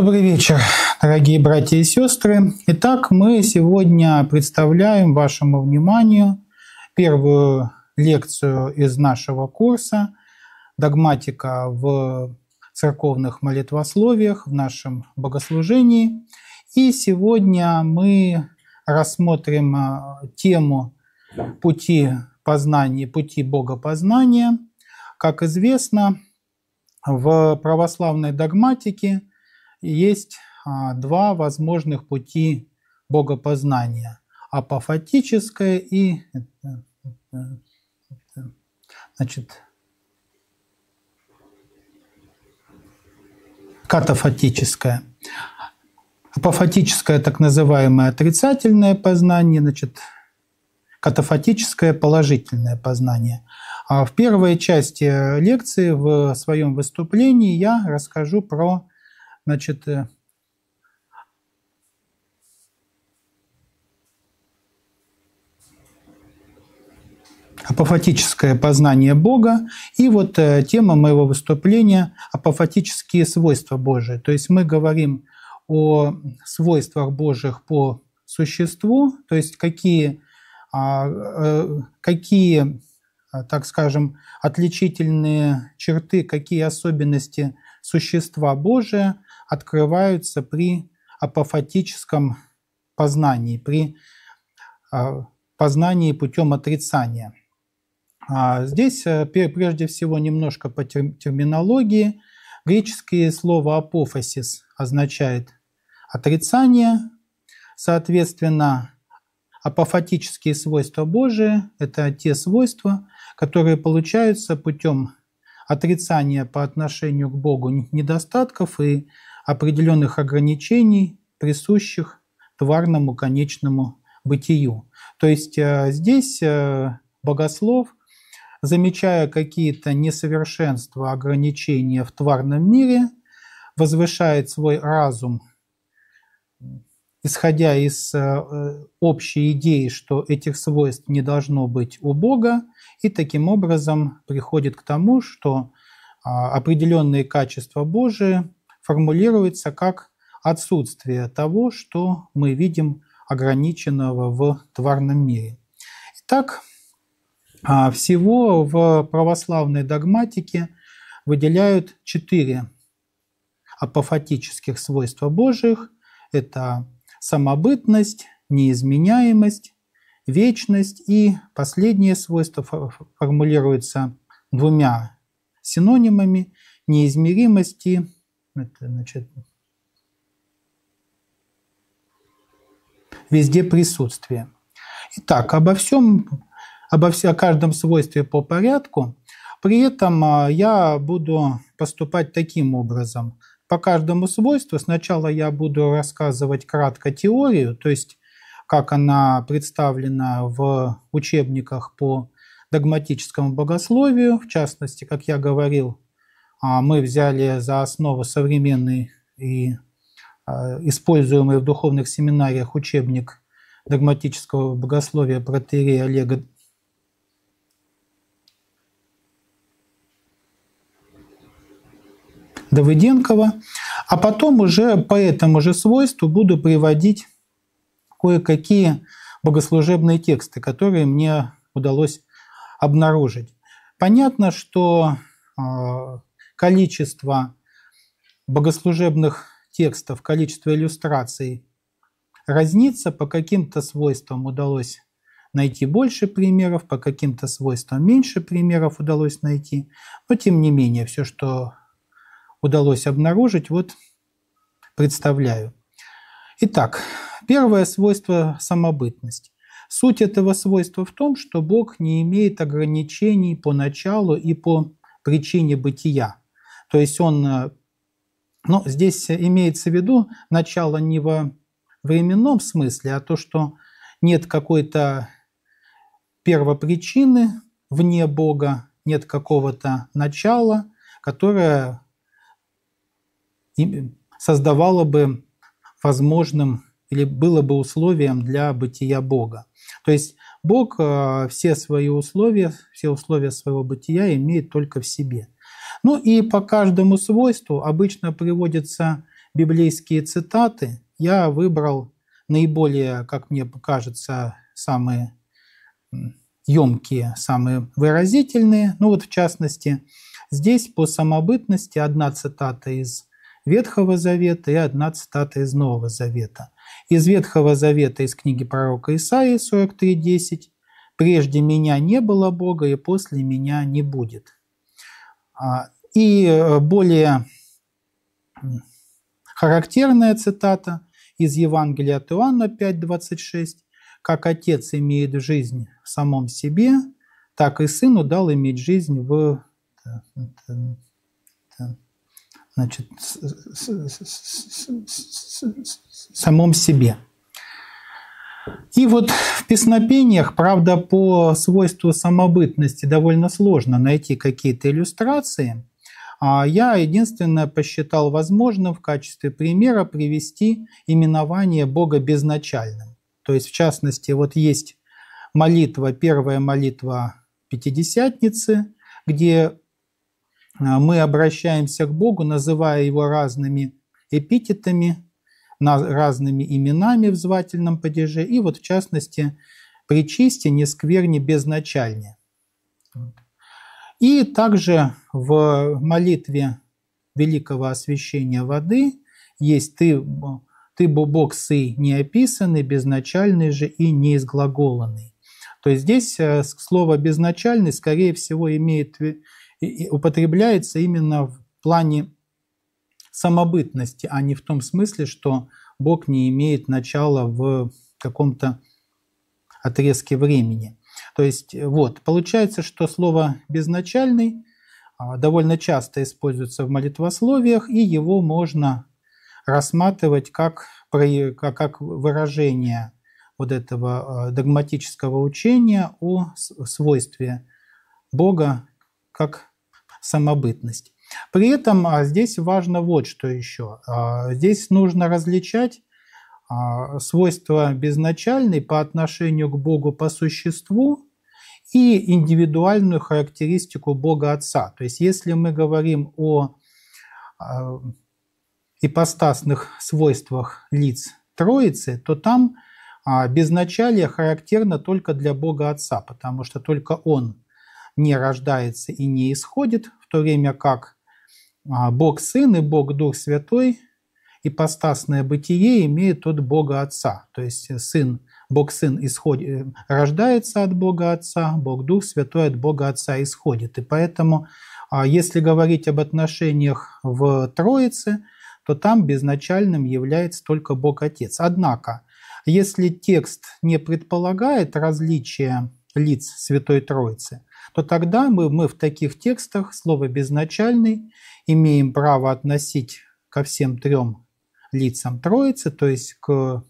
Добрый вечер, дорогие братья и сестры. Итак, мы сегодня представляем вашему вниманию первую лекцию из нашего курса «Догматика в церковных молитвословиях» в нашем богослужении. И сегодня мы рассмотрим а, тему пути познания, пути богопознания. Как известно, в православной догматике есть а, два возможных пути богопознания – апофатическое и э, э, э, значит, катафатическое. Апофатическое так называемое отрицательное познание, значит, катафатическое положительное познание. А в первой части лекции, в своем выступлении я расскажу про Значит, э, апофатическое познание Бога. И вот э, тема моего выступления – апофатические свойства Божии. То есть мы говорим о свойствах Божьих по существу, то есть какие, а, э, какие так скажем, отличительные черты, какие особенности существа Божия – открываются при апофатическом познании, при а, познании путем отрицания. А, здесь э, прежде всего немножко по терминологии. Греческое слово «апофасис» означает отрицание, соответственно, апофатические свойства Божие – это те свойства, которые получаются путем отрицания по отношению к Богу недостатков и определенных ограничений, присущих тварному конечному бытию. То есть э, здесь э, богослов, замечая какие-то несовершенства, ограничения в тварном мире, возвышает свой разум, исходя из э, общей идеи, что этих свойств не должно быть у Бога, и таким образом приходит к тому, что а, определенные качества Божии формулируется как отсутствие того, что мы видим ограниченного в тварном мире. Итак, а, всего в православной догматике выделяют четыре апофатических свойства Божьих. Это самобытность, неизменяемость, вечность и последнее свойство формулируется двумя синонимами неизмеримости значит, везде присутствие. Итак, обо всем, обо всем, о каждом свойстве по порядку. При этом а, я буду поступать таким образом. По каждому свойству сначала я буду рассказывать кратко теорию, то есть как она представлена в учебниках по догматическому богословию, в частности, как я говорил, а мы взяли за основу современный и а, используемый в духовных семинариях учебник догматического богословия протерея Олега Давыденкова. А потом уже по этому же свойству буду приводить кое-какие богослужебные тексты, которые мне удалось обнаружить. Понятно, что а, количество богослужебных текстов, количество иллюстраций разнится, по каким-то свойствам удалось найти больше примеров, по каким-то свойствам меньше примеров удалось найти. Но тем не менее, все, что удалось обнаружить, вот представляю. Итак, первое свойство – самобытность. Суть этого свойства в том, что Бог не имеет ограничений по началу и по причине бытия. То есть он, э, ну, здесь имеется в виду начало не во временном смысле, а то, что нет какой-то первопричины вне Бога, нет какого-то начала, которое создавало бы возможным или было бы условием для бытия Бога. То есть Бог э, все свои условия, все условия своего бытия имеет только в себе – ну и по каждому свойству обычно приводятся библейские цитаты. Я выбрал наиболее, как мне кажется, самые емкие, самые выразительные. Ну вот в частности, здесь по самобытности одна цитата из Ветхого Завета и одна цитата из Нового Завета. Из Ветхого Завета из книги пророка Исаии 43.10 «Прежде меня не было Бога, и после меня не будет». И более характерная цитата из Евангелия от Иоанна 5.26. «Как Отец имеет жизнь в самом себе, так и Сыну дал иметь жизнь в значит, самом себе». И вот в песнопениях, правда, по свойству самобытности довольно сложно найти какие-то иллюстрации. А я единственное посчитал возможным в качестве примера привести именование Бога безначальным. То есть, в частности, вот есть молитва, первая молитва Пятидесятницы, где а, мы обращаемся к Богу, называя его разными эпитетами, разными именами в звательном падеже, и вот в частности «причисти, не скверни, безначальне». И также в молитве великого освящения воды есть «ты, ты бог сы неописанный, безначальный же и неизглаголанный». То есть здесь э, слово «безначальный», скорее всего, имеет, употребляется именно в плане самобытности, а не в том смысле, что Бог не имеет начала в каком-то отрезке времени. То есть вот, получается, что слово «безначальный» а, довольно часто используется в молитвословиях, и его можно рассматривать как, как выражение вот этого а, догматического учения о свойстве Бога как самобытность. При этом а, здесь важно вот что еще. А, здесь нужно различать а, свойства безначальной по отношению к Богу по существу и индивидуальную характеристику Бога Отца. То есть если мы говорим о ипостасных свойствах лиц Троицы, то там безначалие характерно только для Бога Отца, потому что только Он не рождается и не исходит, в то время как а, Бог Сын и Бог Дух Святой, ипостасное бытие имеет от Бога Отца. То есть э, Сын, Бог Сын исходит, э, рождается от Бога Отца, Бог Дух Святой от Бога Отца исходит. И поэтому, а, если говорить об отношениях в Троице, то там безначальным является только Бог Отец. Однако, если текст не предполагает различия лиц Святой Троицы, то тогда мы, мы в таких текстах слово «безначальный» имеем право относить ко всем трем лицам Троицы, то есть к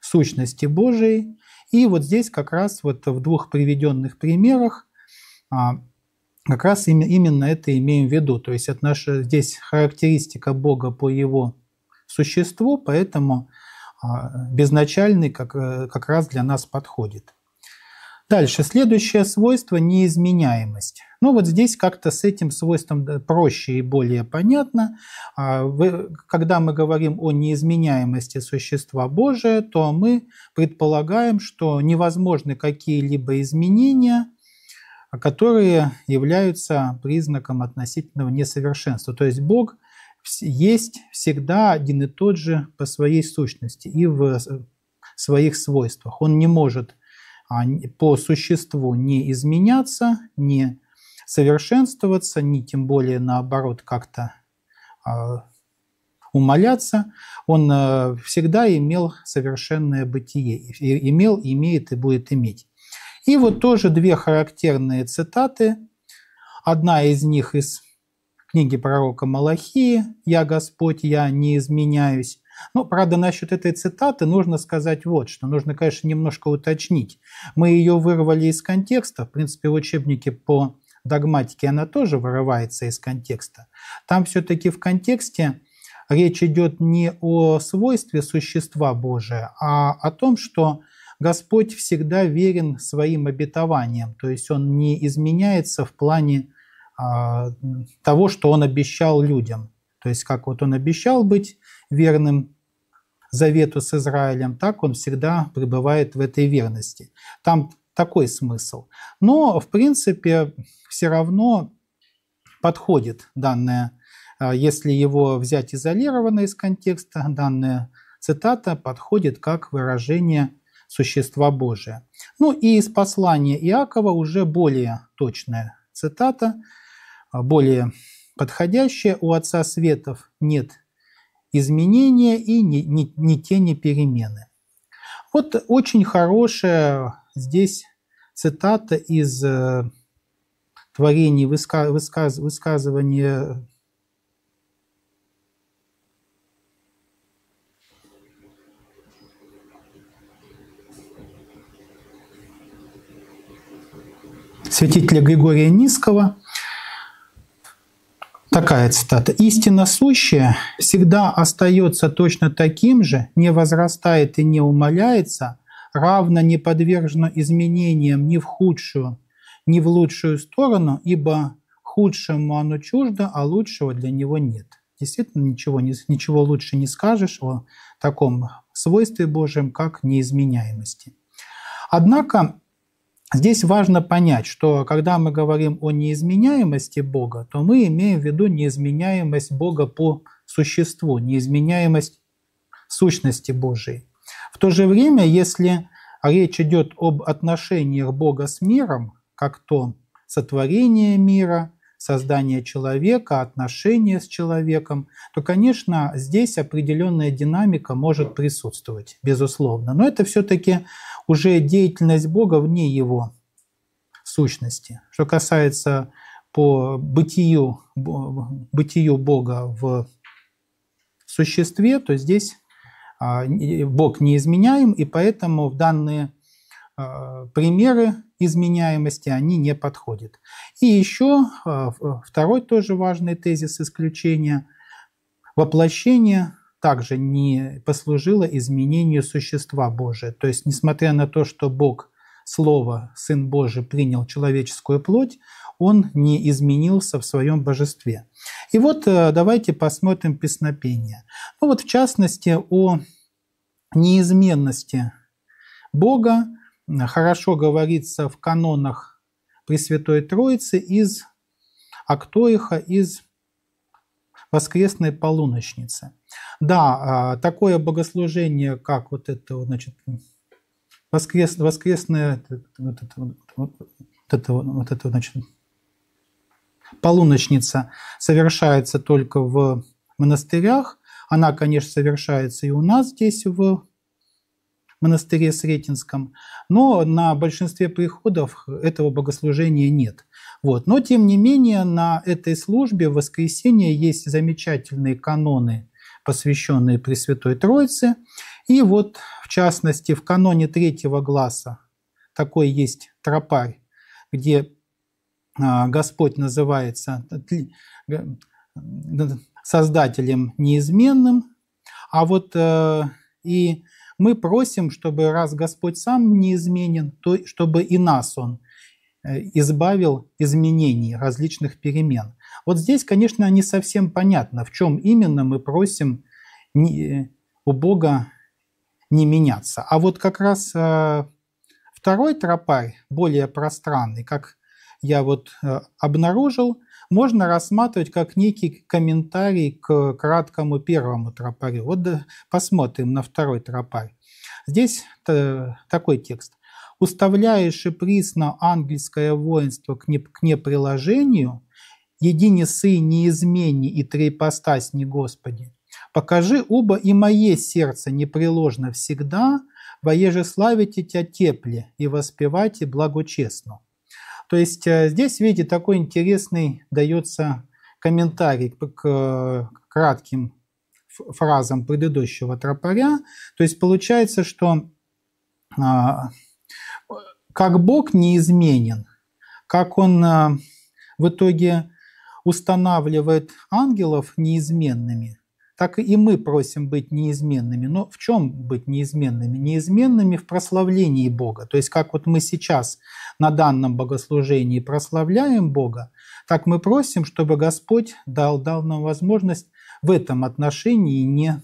сущности Божией. И вот здесь как раз вот в двух приведенных примерах а, как раз именно это имеем в виду. То есть это наша здесь характеристика Бога по его существу, поэтому а, безначальный как, э, как раз для нас подходит. Дальше, следующее свойство – неизменяемость. Ну вот здесь как-то с этим свойством проще и более понятно. А, когда мы говорим о неизменяемости существа Божия, то мы предполагаем, что невозможны какие-либо изменения, которые являются признаком относительного несовершенства. То есть Бог есть всегда один и тот же по своей сущности и в э, своих свойствах. Он не может а по существу не изменяться, не совершенствоваться, не тем более наоборот как-то а, умоляться, он э, всегда имел совершенное бытие, имел, имеет и будет иметь. И вот тоже две характерные цитаты. Одна из них из книги пророка Малахии «Я Господь, я не изменяюсь». Ну, правда, насчет этой цитаты нужно сказать вот, что нужно, конечно, немножко уточнить. Мы ее вырвали из контекста. В принципе, в учебнике по догматике она тоже вырывается из контекста. Там все-таки в контексте речь идет не о свойстве существа Божия, а о том, что Господь всегда верен своим обетованиям, то есть Он не изменяется в плане а, того, что Он обещал людям. То есть как вот он обещал быть верным завету с Израилем, так он всегда пребывает в этой верности. Там такой смысл. Но, в принципе, все равно подходит данное, а, если его взять изолированно из контекста, данная цитата подходит как выражение существа Божия. Ну и из послания Иакова уже более точная цитата, а, более подходящее у Отца Светов нет изменения и ни, ни, ни тени перемены. Вот очень хорошая здесь цитата из э, творений, высказ, высказ, высказывания святителя Григория Низкого – Такая цитата. «Истина сущая всегда остается точно таким же, не возрастает и не умаляется, равно не подвержена изменениям ни в худшую, ни в лучшую сторону, ибо худшему оно чуждо, а лучшего для него нет». Действительно, ничего, ничего лучше не скажешь о таком свойстве Божьем, как неизменяемости. Однако Здесь важно понять, что когда мы говорим о неизменяемости Бога, то мы имеем в виду неизменяемость Бога по существу, неизменяемость сущности Божией. В то же время, если речь идет об отношениях Бога с миром, как то сотворение мира, создания человека, отношения с человеком, то, конечно, здесь определенная динамика может присутствовать, безусловно. Но это все-таки уже деятельность Бога вне его сущности. Что касается по бытию, бытию Бога в существе, то здесь а, Бог неизменяем, и поэтому в данные а, примеры изменяемости, они не подходят. И еще а, второй тоже важный тезис исключения. Воплощение также не послужило изменению существа Божия. То есть, несмотря на то, что Бог Слово Сын Божий принял человеческую плоть, он не изменился в своем божестве. И вот э, давайте посмотрим песнопение. Ну вот в частности о неизменности Бога, хорошо говорится в канонах Пресвятой Троицы из Актоиха, из воскресной полуночницы. Да, а, такое богослужение, как вот это, значит, воскрес, воскресное, вот это, вот это, вот это, значит, полуночница совершается только в монастырях. Она, конечно, совершается и у нас здесь в монастыре Сретенском, но на большинстве приходов этого богослужения нет. Вот. Но, тем не менее, на этой службе в воскресенье есть замечательные каноны, посвященные Пресвятой Троице. И вот, в частности, в каноне третьего глаза такой есть тропарь, где а, Господь называется Создателем неизменным, а вот э, и мы просим, чтобы раз Господь сам не изменен, то чтобы и нас Он э, избавил изменений, различных перемен. Вот здесь, конечно, не совсем понятно, в чем именно мы просим у Бога не меняться. А вот как раз э, второй тропарь, более пространный, как я вот э, обнаружил, можно рассматривать как некий комментарий к краткому первому тропарю. Вот посмотрим на второй тропарь. Здесь э, такой текст. «Уставляешь и присно ангельское воинство к, не, к неприложению, едине сын не измени и трепостась не Господи, покажи оба и мое сердце непреложно всегда, воеже славите тебя тепле и воспевайте благочестно». То есть э, здесь, видите, такой интересный дается комментарий к кратким фразам предыдущего тропаря. То есть получается, что а, как Бог неизменен, как Он а, в итоге устанавливает ангелов неизменными – так и мы просим быть неизменными. Но в чем быть неизменными? Неизменными в прославлении Бога. То есть как вот мы сейчас на данном богослужении прославляем Бога, так мы просим, чтобы Господь дал, дал нам возможность в этом отношении не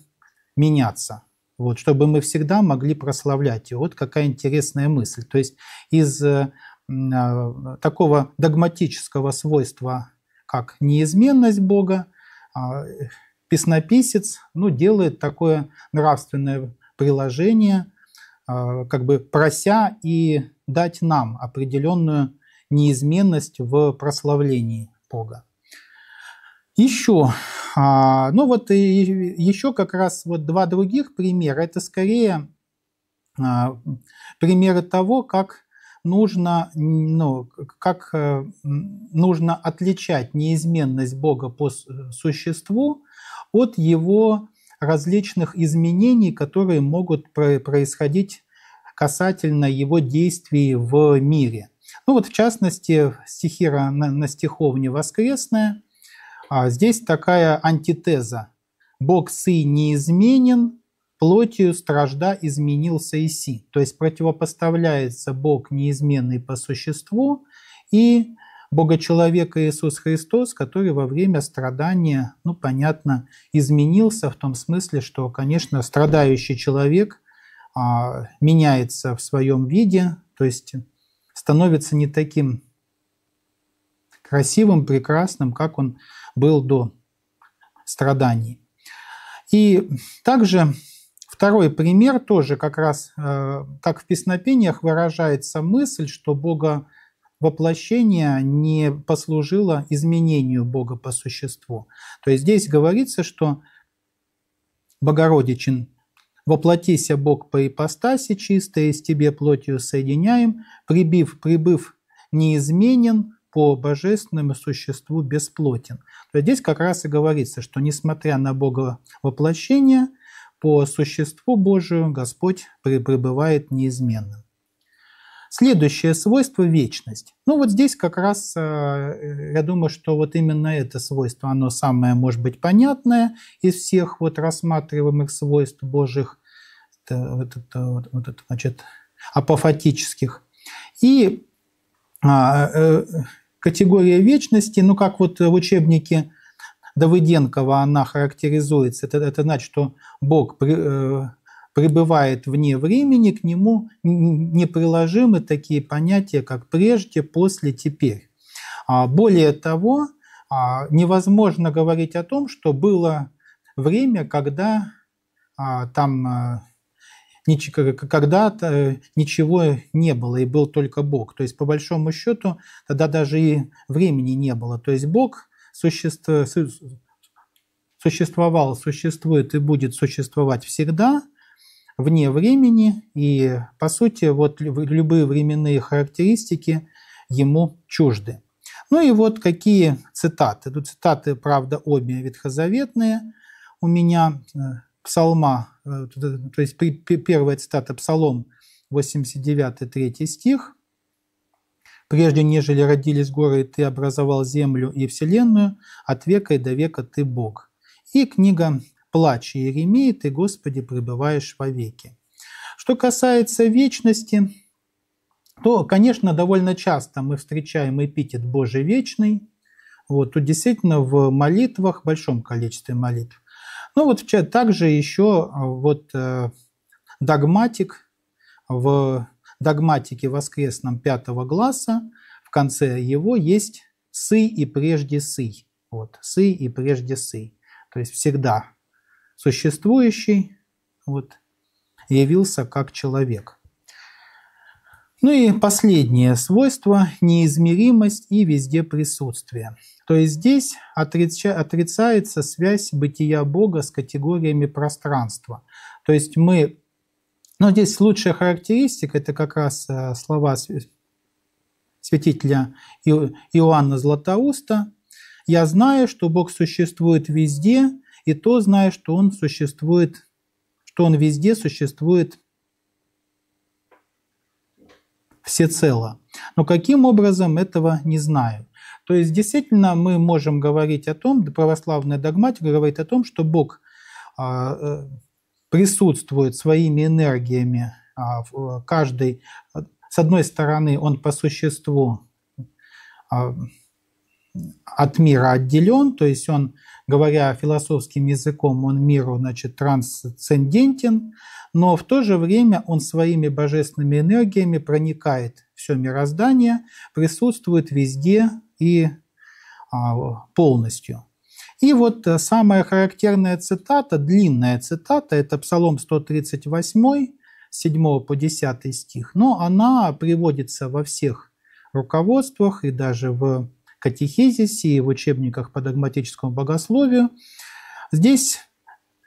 меняться. Вот, чтобы мы всегда могли прославлять. И вот какая интересная мысль. То есть из э, а, такого догматического свойства, как неизменность Бога, а, песнописец ну, делает такое нравственное приложение, а, как бы прося и дать нам определенную неизменность в прославлении Бога. Еще, а, ну вот еще как раз вот два других примера. Это скорее а, примеры того, как нужно, ну, как э, нужно отличать неизменность Бога по существу от его различных изменений, которые могут происходить касательно его действий в мире. Ну вот в частности стихира на, на стиховне «Воскресная». А здесь такая антитеза. «Бог сы неизменен, плотью стражда изменился и си». То есть противопоставляется Бог неизменный по существу и Бога-человека Иисус Христос, который во время страдания, ну, понятно, изменился в том смысле, что, конечно, страдающий человек а, меняется в своем виде, то есть становится не таким красивым, прекрасным, как он был до страданий. И также второй пример тоже как раз, э, так в песнопениях выражается мысль, что Бога воплощение не послужило изменению Бога по существу. То есть здесь говорится, что Богородичин «Воплотися, Бог по ипостаси чистое, с тебе плотью соединяем, прибив, прибыв неизменен, по божественному существу бесплотен». То есть здесь как раз и говорится, что несмотря на Бога воплощение, по существу Божию Господь пребывает неизменным. Следующее свойство – вечность. Ну вот здесь как раз, э, э, я думаю, что вот именно это свойство, оно самое, может быть, понятное из всех вот рассматриваемых свойств Божьих, это, вот это, вот, это значит, апофатических. И а, э, категория вечности, ну как вот в учебнике Давыденкова она характеризуется, это, это значит, что Бог при, пребывает вне времени, к нему не приложимы такие понятия, как прежде, после, теперь. А, более того, а, невозможно говорить о том, что было время, когда а, там когда-то э, ничего не было и был только Бог. То есть, по большому счету, тогда даже и времени не было. То есть, Бог существ... существовал, существует и будет существовать всегда, вне времени, и, по сути, вот любые временные характеристики ему чужды. Ну и вот какие цитаты. Тут цитаты, правда, обе ветхозаветные. У меня э, псалма, э, э, то есть первая цитата псалом 89, 3 стих. «Прежде, нежели родились горы, ты образовал землю и вселенную, от века и до века ты Бог». И книга плач Иеремии, ты, Господи, пребываешь вовеки. Что касается вечности, то, конечно, довольно часто мы встречаем эпитет «Божий вечный». Вот, тут действительно в молитвах, в большом количестве молитв. Ну вот также еще а, вот э, догматик в догматике воскресном пятого Гласа в конце его есть «сы» и «прежде сы». Вот, «сы» и «прежде сы». То есть всегда существующий вот, явился как человек. Ну и последнее свойство – неизмеримость и везде присутствие. То есть здесь отрица, отрицается связь бытия Бога с категориями пространства. То есть мы… Но ну, здесь лучшая характеристика – это как раз э, слова святителя Иоанна Златоуста. «Я знаю, что Бог существует везде, и то зная, что он существует, что он везде существует всецело. Но каким образом этого не знаю. То есть действительно мы можем говорить о том, православная догматика говорит о том, что Бог а, э, присутствует своими энергиями а, в каждой. С одной стороны, он по существу а, от мира отделен, то есть он говоря философским языком, он миру, значит, трансцендентен, но в то же время он своими божественными энергиями проникает все мироздание, присутствует везде и а, полностью. И вот э, самая характерная цитата, длинная цитата, это Псалом 138, 7 по 10 стих, но она приводится во всех руководствах и даже в катехизисе и в учебниках по догматическому богословию. Здесь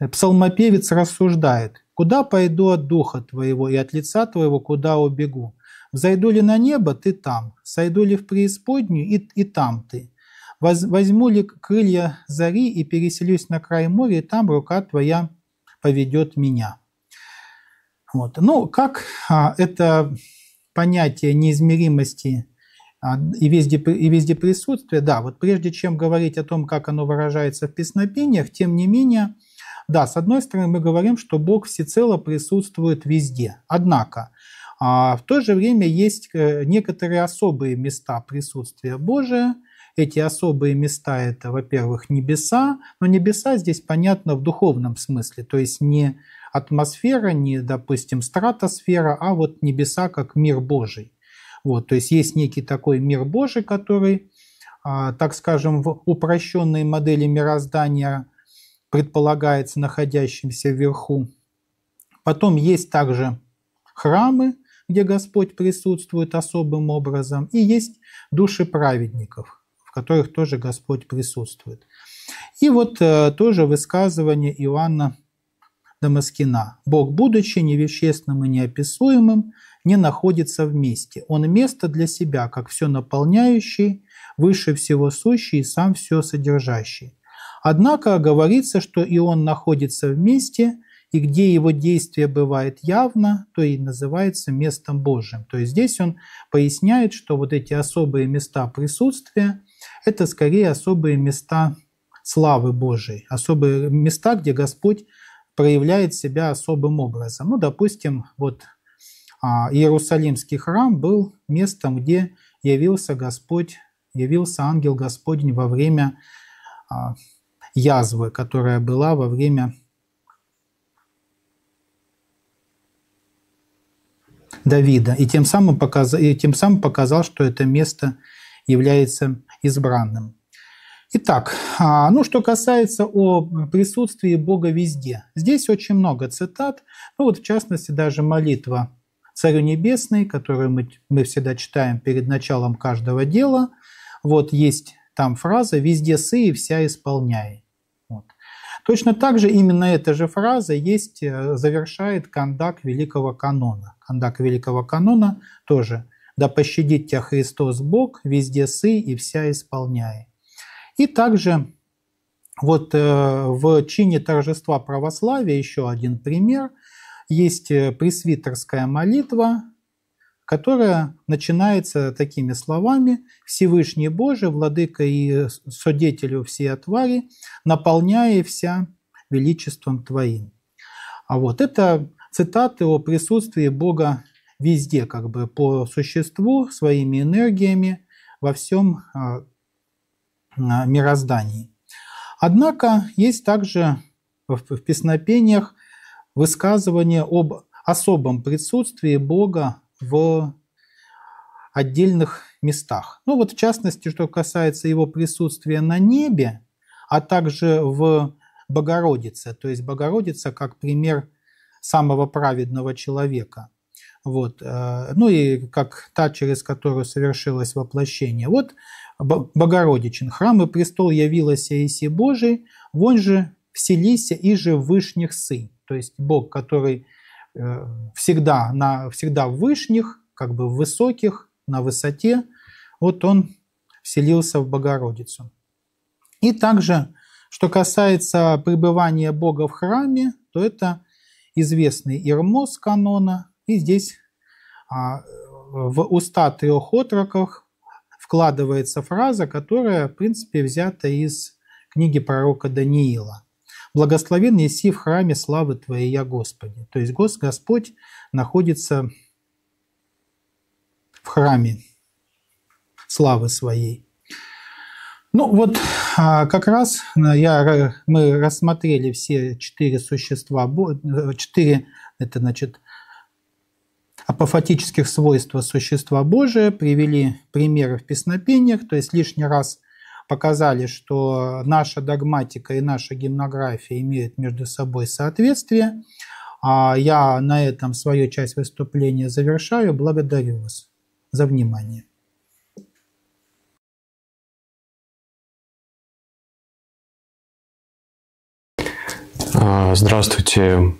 э, псалмопевец рассуждает, «Куда пойду от духа твоего и от лица твоего, куда убегу? Зайду ли на небо, ты там, сойду ли в преисподнюю, и, и там ты. Возьму ли крылья зари и переселюсь на край моря, и там рука твоя поведет меня». Вот. Ну, как а, это понятие неизмеримости а, и везде, и везде присутствие, да, вот прежде чем говорить о том, как оно выражается в песнопениях, тем не менее, да, с одной стороны мы говорим, что Бог всецело присутствует везде, однако а, в то же время есть э, некоторые особые места присутствия Божия, эти особые места – это, во-первых, небеса, но небеса здесь понятно в духовном смысле, то есть не атмосфера, не, допустим, стратосфера, а вот небеса как мир Божий. Вот, то есть есть некий такой мир Божий, который, а, так скажем, в упрощенной модели мироздания предполагается находящимся вверху. Потом есть также храмы, где Господь присутствует особым образом, и есть души праведников, в которых тоже Господь присутствует. И вот э, тоже высказывание Иоанна Дамаскина. «Бог, будучи невещественным и неописуемым, не находится вместе. Он место для себя, как все наполняющий, выше всего сущий и сам все содержащий. Однако говорится, что и он находится вместе, и где его действие бывает явно, то и называется местом Божьим. То есть здесь он поясняет, что вот эти особые места присутствия – это скорее особые места славы Божией, особые места, где Господь проявляет себя особым образом. Ну, допустим, вот а, Иерусалимский храм был местом, где явился Господь, явился ангел Господень во время а, язвы, которая была во время Давида. И тем самым показал, и тем самым показал что это место является избранным. Итак, а, ну что касается о присутствии Бога везде. Здесь очень много цитат, ну вот в частности даже молитва Царю Небесный, который мы, мы всегда читаем перед началом каждого дела. Вот есть там фраза «везде сы и вся исполняй». Вот. Точно так же именно эта же фраза есть, э, завершает кондак Великого Канона. Кондак Великого Канона тоже «Да пощадит тебя Христос Бог, везде сы и вся исполняй». И также вот э, в чине торжества православия еще один пример – есть э, пресвитерская молитва, которая начинается такими словами «Всевышний Боже, Владыка и э, Содетелю всей отвари, наполняя вся величеством Твоим». А вот это цитаты о присутствии Бога везде, как бы по существу, своими энергиями, во всем а, мироздании. Однако есть также в песнопениях высказывание об особом присутствии Бога в отдельных местах. Ну вот в частности, что касается его присутствия на небе, а также в Богородице, то есть Богородица как пример самого праведного человека. Вот. Э, ну и как та, через которую совершилось воплощение. Вот Богородичин. Храм и престол явилась Иси Божий, вон же вселися и же вышних сын. То есть Бог, который э, всегда, на, всегда в вышних, как бы в высоких, на высоте, вот он вселился в Богородицу. И также, что касается пребывания Бога в храме, то это известный Ирмос канона, и здесь а, в уста трех отроков вкладывается фраза, которая, в принципе, взята из книги пророка Даниила. Благословен еси в храме славы Твоей, я Господи. То есть Господь находится в храме славы своей. Ну вот а, как раз э, я, э, мы рассмотрели все четыре существа, э, четыре это значит апофатических свойства существа Божия, привели примеры в песнопениях, то есть лишний раз показали, что наша догматика и наша гимнография имеют между собой соответствие. А я на этом свою часть выступления завершаю. Благодарю вас за внимание. А, здравствуйте,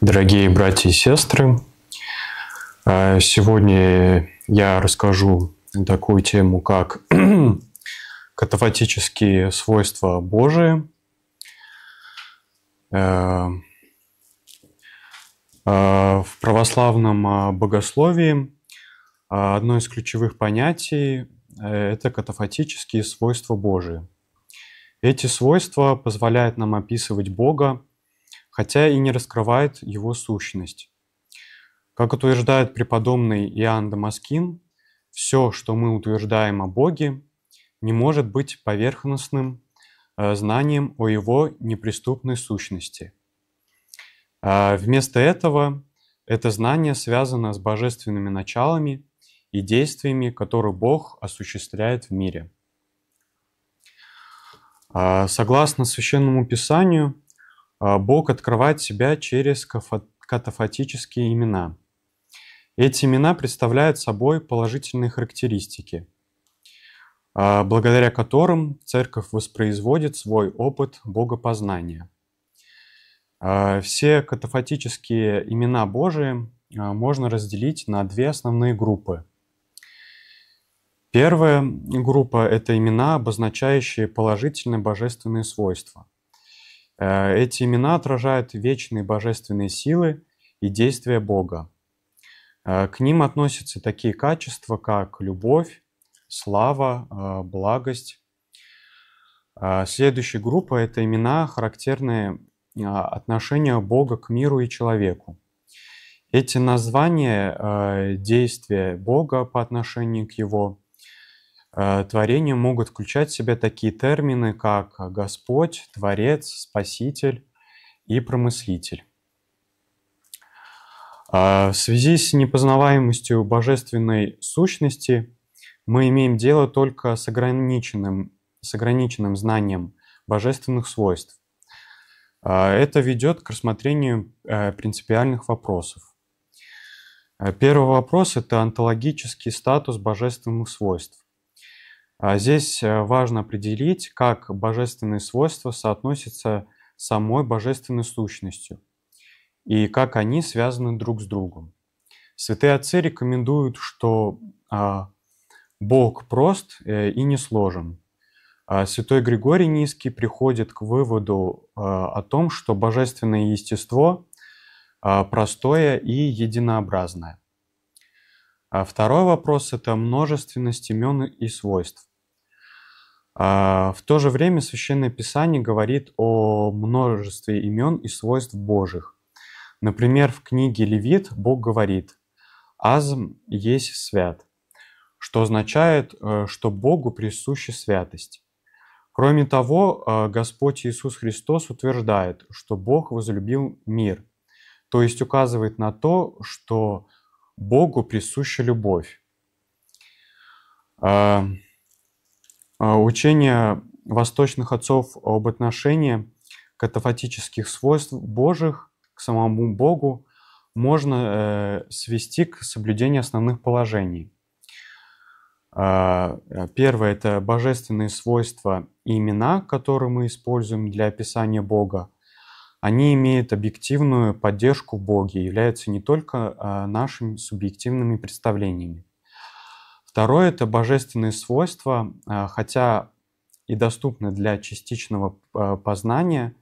дорогие братья и сестры. А, сегодня я расскажу такую тему, как катафатические свойства Божии, э, э, в православном э, богословии одно из ключевых понятий – это катафатические свойства Божии. Эти свойства позволяют нам описывать Бога, хотя и не раскрывает его сущность. Как утверждает преподобный Иоанн Дамаскин, все, что мы утверждаем о Боге, не может быть поверхностным э, знанием о его неприступной сущности. А, вместо этого это знание связано с божественными началами и действиями, которые Бог осуществляет в мире. А, согласно Священному Писанию, а, Бог открывает себя через катафатические имена. Эти имена представляют собой положительные характеристики – а, благодаря которым церковь воспроизводит свой опыт богопознания. А, все катафатические имена Божии а, можно разделить на две основные группы. Первая группа – это имена, обозначающие положительные божественные свойства. Эти имена отражают вечные божественные силы и действия Бога. К ним относятся такие качества, как любовь, слава, э, благость. А, следующая группа – это имена, характерные э, отношения Бога к миру и человеку. Эти названия э, действия Бога по отношению к его творению могут включать в себя такие термины, как Господь, Творец, Спаситель и Промыслитель. А, в связи с непознаваемостью божественной сущности – мы имеем дело только с ограниченным, с ограниченным знанием божественных свойств. А, это ведет к рассмотрению а, принципиальных вопросов. А, первый вопрос – это онтологический статус божественных свойств. Здесь важно определить, как божественные свойства соотносятся с самой божественной сущностью и как они связаны друг с другом. Святые отцы рекомендуют, что Бог прост э, и несложен. А святой Григорий Низкий приходит к выводу э, о том, что божественное естество э, простое и единообразное. А второй вопрос – это множественность имен и свойств. А, в то же время Священное Писание говорит о множестве имен и свойств Божьих. Например, в книге Левит Бог говорит «Аз есть свят» что означает, э, что Богу присуща святость. Кроме того, э, Господь Иисус Христос утверждает, что Бог возлюбил мир, то есть указывает на то, что Богу присуща любовь. Э, учение восточных отцов об отношении катафатических свойств Божьих к самому Богу можно свести к соблюдению основных положений – а, э, первое – это божественные свойства и имена, которые мы используем для описания Бога. Они имеют объективную поддержку Боги, являются не только а, нашими субъективными представлениями. Второе – это божественные свойства, а, хотя и доступны для частичного познания,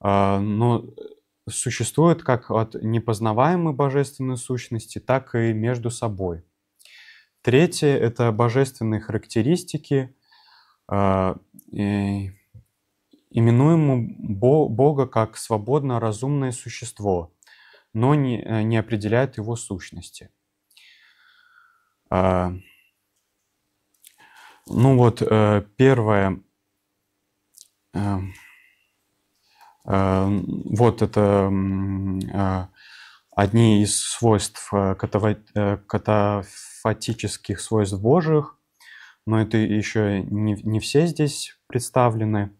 но существуют как от непознаваемой божественной сущности, так и между собой – Третье — это божественные характеристики, э, а, именуемого Бога как свободно разумное существо, но не, э, не определяет его сущности. Э, ну вот, э, первое, э, э вот это э, одни из свойств катав... катав фатических свойств Божьих, но это еще не, не все здесь представлены.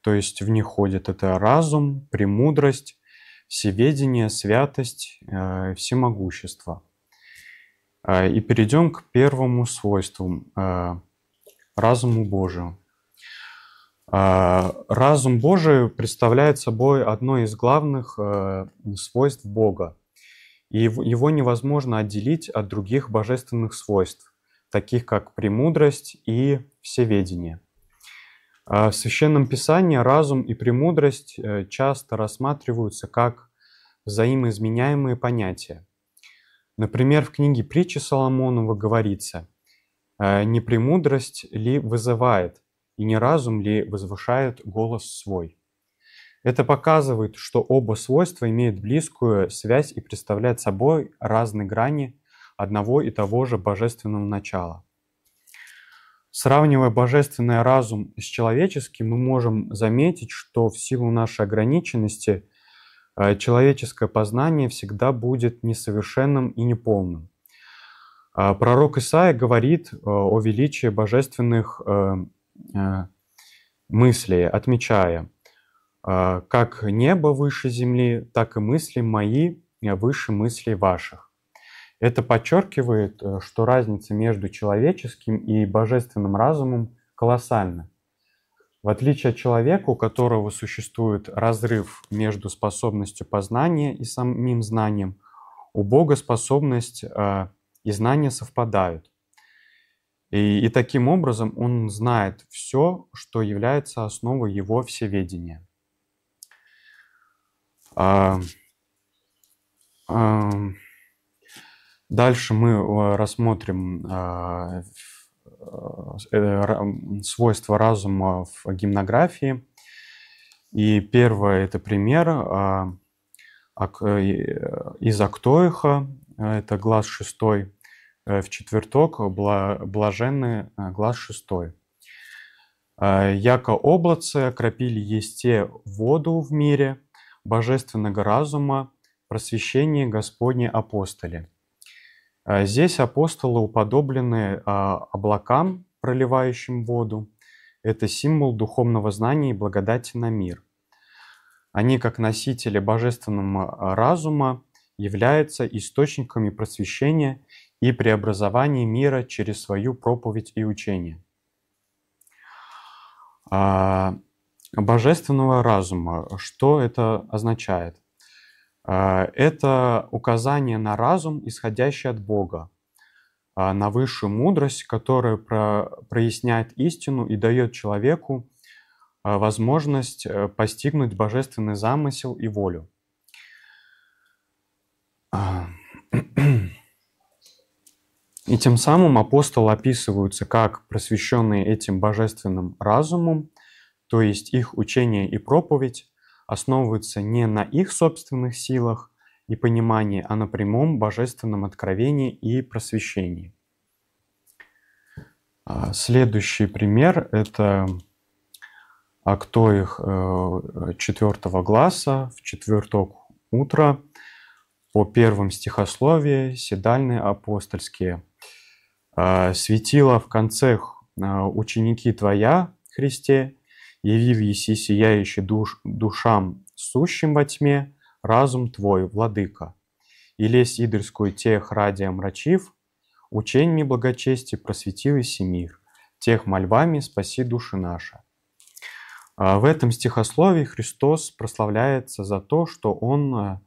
То есть в них ходит это разум, премудрость, всеведение, святость, э, всемогущество. Э, и перейдем к первому свойству э, разуму Божию. Разум Божий представляет собой одно из главных свойств Бога и его невозможно отделить от других божественных свойств, таких как премудрость и всеведение. А в Священном Писании разум и премудрость э, часто рассматриваются как взаимоизменяемые понятия. Например, в книге притчи Соломонова говорится э, «Не премудрость ли вызывает, и не разум ли возвышает голос свой?» Это показывает, что оба свойства имеют близкую связь и представляют собой разные грани одного и того же божественного начала. Сравнивая божественный разум с человеческим, мы можем заметить, что в силу нашей ограниченности э, человеческое познание всегда будет несовершенным и неполным. А, пророк Исаия говорит э, о величии божественных э, мыслей, отмечая – а, как небо выше земли, так и мысли мои э, выше мыслей ваших. Это подчеркивает, э, что разница между человеческим и божественным разумом колоссальна. В отличие от человека, у которого существует разрыв между способностью познания и самим знанием, у Бога способность а, и знание совпадают. И, и таким образом он знает все, что является основой его всеведения. А, а, дальше мы э, рассмотрим а, э, э, свойства разума в гимнографии. И первое это пример а, из Актоиха, это глаз шестой, в четверток блаженный глаз шестой. Яко облаце крапили есте воду в мире – божественного разума, просвещение Господне апостоли. Э, здесь апостолы уподоблены а, облакам, проливающим воду. Это символ духовного знания и благодати на мир. Они, как носители божественного а, разума, являются источниками просвещения и преобразования мира через свою проповедь и учение. А, божественного разума. Что это означает? Э, это указание на разум, исходящий от Бога, э, на высшую мудрость, которая проясняет истину и дает человеку э, возможность постигнуть божественный замысел и волю. И тем самым апостолы описываются как просвещенные этим божественным разумом, то есть их учение и проповедь основываются не на их собственных силах и понимании, а на прямом божественном откровении и просвещении. А, следующий пример — это а кто их э, четвертого глаза в четверток утра по первым стихословии седальные апостольские. «А, «Светила в концах ученики Твоя, Христе, явил еси сияющий душ, душам сущим во тьме, разум твой, владыка. И лезь идольскую тех ради омрачив, ученьми благочестия просветил и мир, тех мольбами спаси души наши. А, в этом стихословии Христос прославляется за то, что Он а,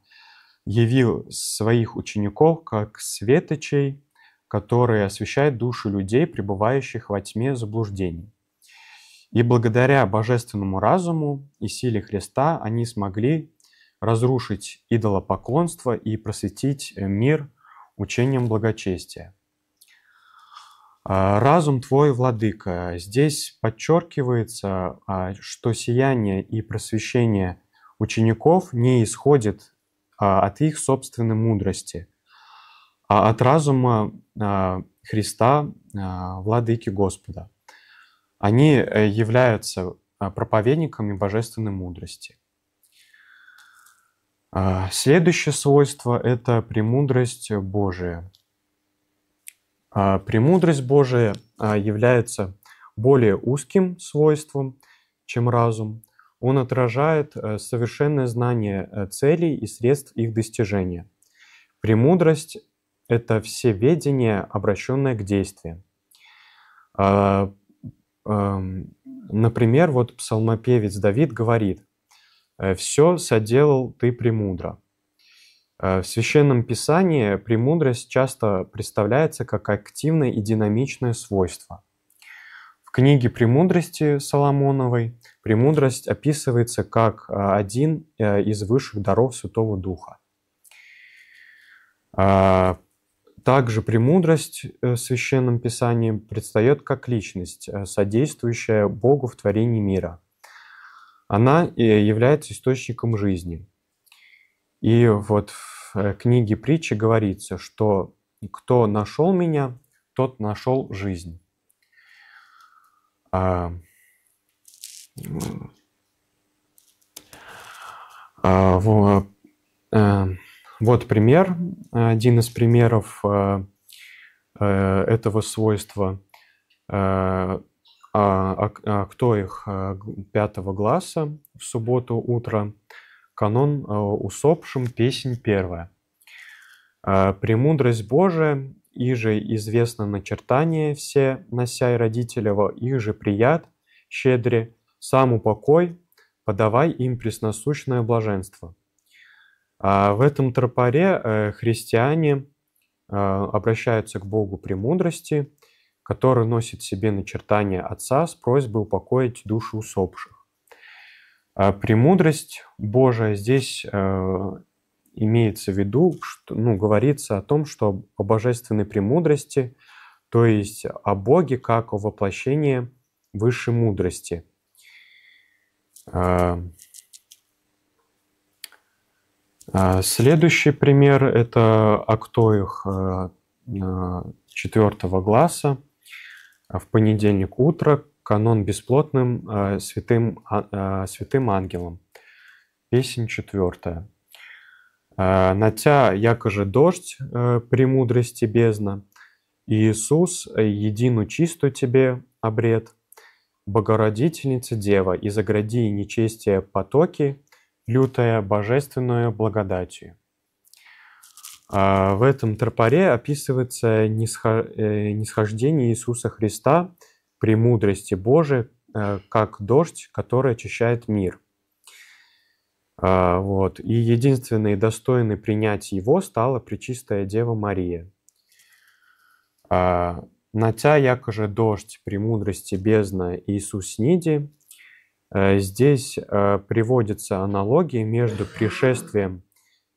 явил своих учеников как светочей, которые освещают души людей, пребывающих во тьме заблуждений. И благодаря божественному разуму и силе Христа они смогли разрушить идолопоклонство и просветить э, мир учением благочестия. А, Разум твой, владыка. Здесь подчеркивается, а, что сияние и просвещение учеников не исходит а, от их собственной мудрости, а от разума Христа, владыки Господа они э, являются а, проповедниками божественной мудрости. А, следующее свойство – это премудрость Божия. А, премудрость Божия является более узким свойством, чем разум. Он отражает э, совершенное знание э, целей и средств их достижения. Премудрость — это все ведение, обращенное к действию. Например, вот псалмопевец Давид говорит, «Э, «Все соделал ты премудро». Э, в Священном Писании премудрость часто представляется как активное и динамичное свойство. В книге «Премудрости» Соломоновой премудрость описывается как э, один из высших даров Святого Духа. А, также премудрость э, в Священном Писании предстает как личность, э, содействующая Богу в творении мира. Она э, является источником жизни. И вот в книге притчи говорится, что кто нашел меня, тот нашел жизнь. А, а, а, вот пример, один из примеров э, э, этого свойства. Э, а, а, а кто их пятого глаза в субботу утро? Канон усопшим, песнь первая. «Премудрость Божия, и же известно начертание все, нося и родителева, и же прият, щедре, сам упокой, подавай им пресносущное блаженство». А в этом тропаре э, христиане э, обращаются к Богу премудрости, который носит себе начертание Отца с просьбой упокоить души усопших. А премудрость Божия здесь э, имеется в виду, что, ну, говорится о том, что о божественной премудрости, то есть о Боге как о воплощении высшей мудрости а, – а, следующий пример – это актоих э, э, четвертого гласа а, В понедельник утро канон бесплотным э, святым, а, святым ангелом. Песнь четвертая. Натя яко же дождь премудрости бездна, Иисус едину чистую тебе обред, Богородительница Дева, и загради нечестие потоки, лютая божественную благодатью. А, в этом тропоре описывается э, нисхождение Иисуса Христа при мудрости Божией, э, как дождь, который очищает мир. А, вот. И единственной достойной принять его стала Пречистая Дева Мария. А, Натя якоже дождь при мудрости бездна Иисус Ниди, Э, здесь э, приводятся аналогии между пришествием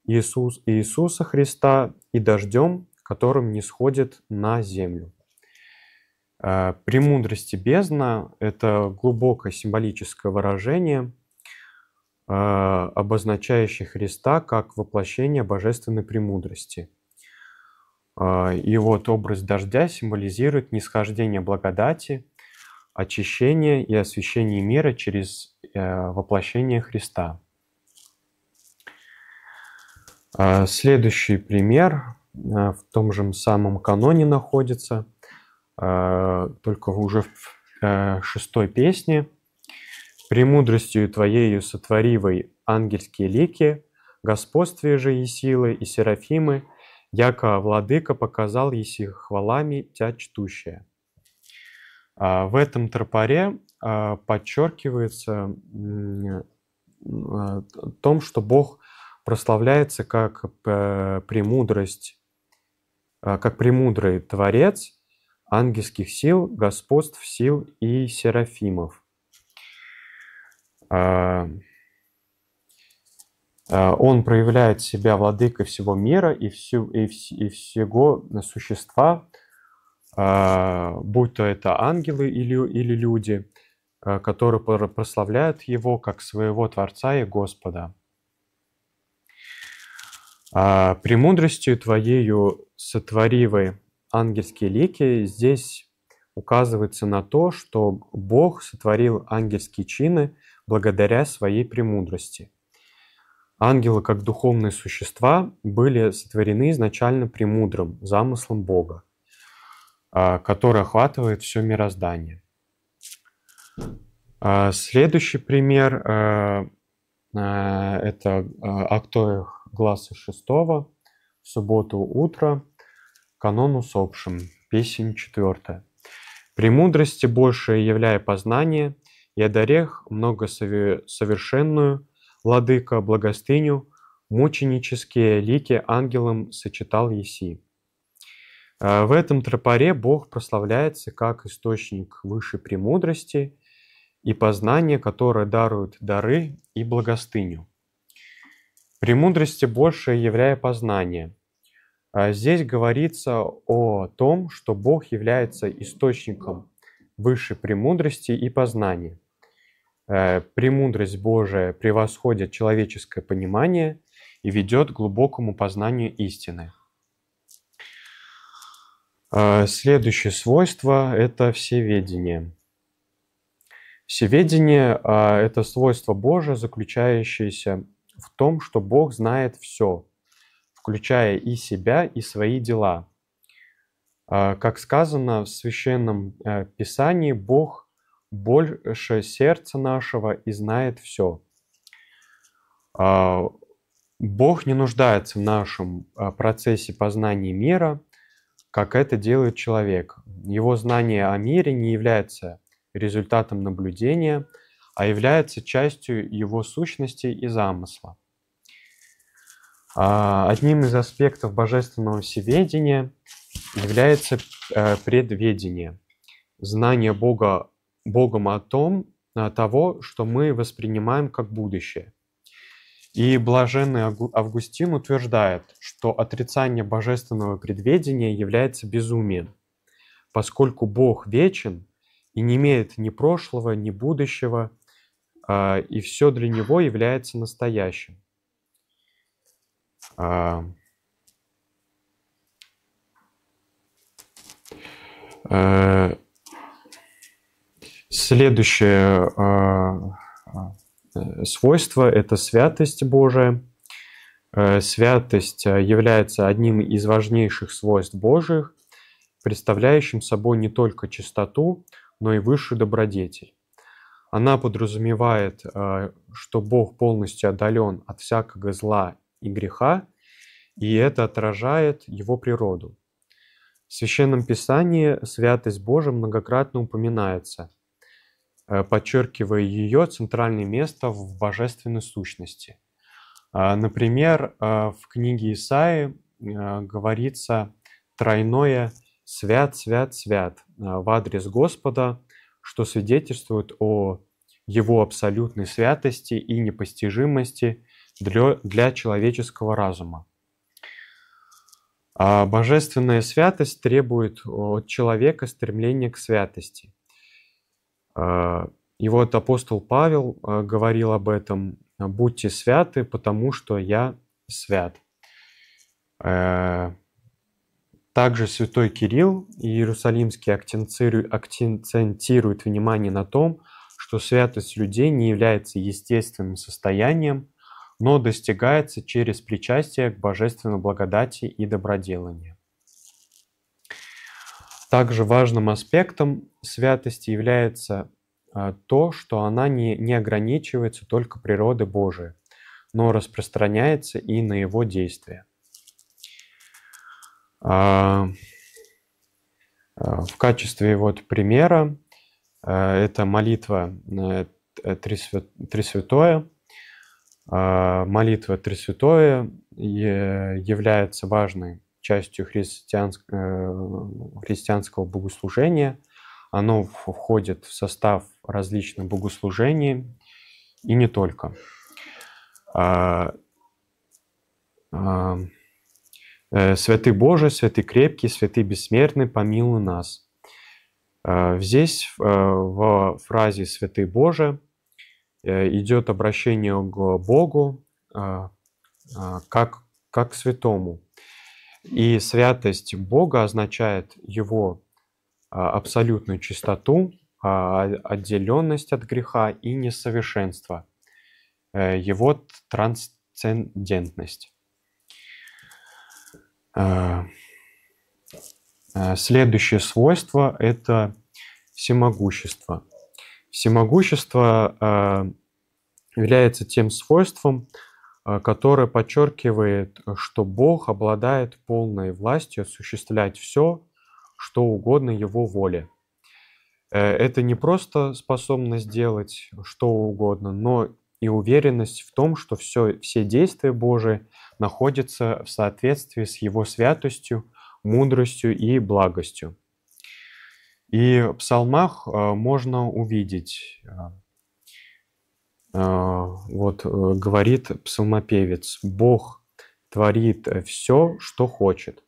Иисус, Иисуса Христа и дождем, которым не сходит на землю. Э, премудрости бездна – это глубокое символическое выражение, обозначающее Христа как воплощение божественной премудрости. И вот образ дождя символизирует нисхождение благодати – очищение и освящение мира через э, воплощение Христа. А, следующий пример э, в том же самом каноне находится, э, только уже в шестой песне. «Премудростью Твоею сотворивой ангельские лики, господствие же и силы, и серафимы, яко владыка показал еси хвалами тя чтущая». А, в этом тропаре а, подчеркивается а, том, что Бог прославляется как э, премудрость, как премудрый Творец ангельских сил, господств сил и серафимов. Он проявляет себя владыкой всего мира и, всю, и, вс, и всего существа, а, будь то это ангелы или, или люди, а, которые прославляют Его как своего Творца и Господа. А, «Премудростью Твоею сотворивы ангельские лики» здесь указывается на то, что Бог сотворил ангельские чины благодаря своей премудрости. Ангелы как духовные существа были сотворены изначально премудрым замыслом Бога – а, который охватывает все мироздание. А, следующий пример э, – э, это э, актоих глаза шестого, в субботу утро, канон усопшим, песень четвертая. При мудрости большее являя познание, и одарех много совершенную, владыка благостыню, мученические лики ангелам сочетал еси». А, в этом тропаре Бог прославляется как источник высшей премудрости и познания, которое дарует дары и благостыню. Премудрости больше являя познание. А здесь говорится о том, что Бог является источником высшей премудрости и познания. Э, премудрость Божия превосходит человеческое понимание и ведет к глубокому познанию истины – а, следующее свойство – это всеведение. Всеведение а, – это свойство Божие, заключающееся в том, что Бог знает все, включая и себя, и свои дела. А, как сказано в Священном э, Писании, Бог больше сердца нашего и знает все. Бог не нуждается в нашем процессе познания мира – как это делает человек. Его знание о мире не является результатом наблюдения, а является частью его сущности и замысла. А, одним из аспектов божественного всеведения является э, предведение, знание Бога, Богом о том, того, что мы воспринимаем как будущее – и блаженный Августин утверждает, что отрицание божественного предведения является безумием, поскольку Бог вечен и не имеет ни прошлого, ни будущего, а, и все для него является настоящим. А, э, следующее а, Э, свойство, это святость Божия. Э, святость э, является одним из важнейших свойств Божьих, представляющим собой не только чистоту, но и высшую добродетель. Она подразумевает, что Бог полностью отдален от всякого зла и греха, и это отражает его природу. В Священном Писании святость Божия многократно упоминается – Э, подчеркивая ее центральное место в божественной сущности. А, например, э, в книге Исаи э, говорится тройное «свят, свят, свят» в адрес Господа, что свидетельствует о его абсолютной святости и непостижимости для, для человеческого разума. А божественная святость требует от человека стремления к святости. А, и вот апостол Павел а, говорил об этом. А, «Будьте святы, потому что я свят». Э, также святой Кирилл и Иерусалимский акцентирует внимание на том, что святость людей не является естественным состоянием, но достигается через причастие к божественной благодати и доброделанию. Также важным аспектом святости является а, то, что она не, не ограничивается только природой Божией, но распространяется и на его действия. А, а, в качестве вот примера это молитва э, Тресвятое. Молитва Тресвятое является важной частью христианск... Э, христианского богослужения – оно входит в состав различных богослужений и не только. А, а, э, святый Божий, святый крепкий, святый бессмертный, помилуй нас. А, здесь э, в фразе «святый Божий» э, идет обращение к Богу как, как к святому. И святость Бога означает его а, абсолютную чистоту, а, отделенность от греха и несовершенство, его э, трансцендентность. Э, э, следующее свойство – это всемогущество. Всемогущество является тем свойством, которое подчеркивает, что Бог обладает полной властью осуществлять все, что угодно его воле. Э, это не просто способность делать что угодно, но и уверенность в том, что все, все действия Божии находятся в соответствии с Его святостью, мудростью и благостью. И в псалмах э, можно увидеть, э, вот говорит псалмопевец, Бог творит все, что хочет.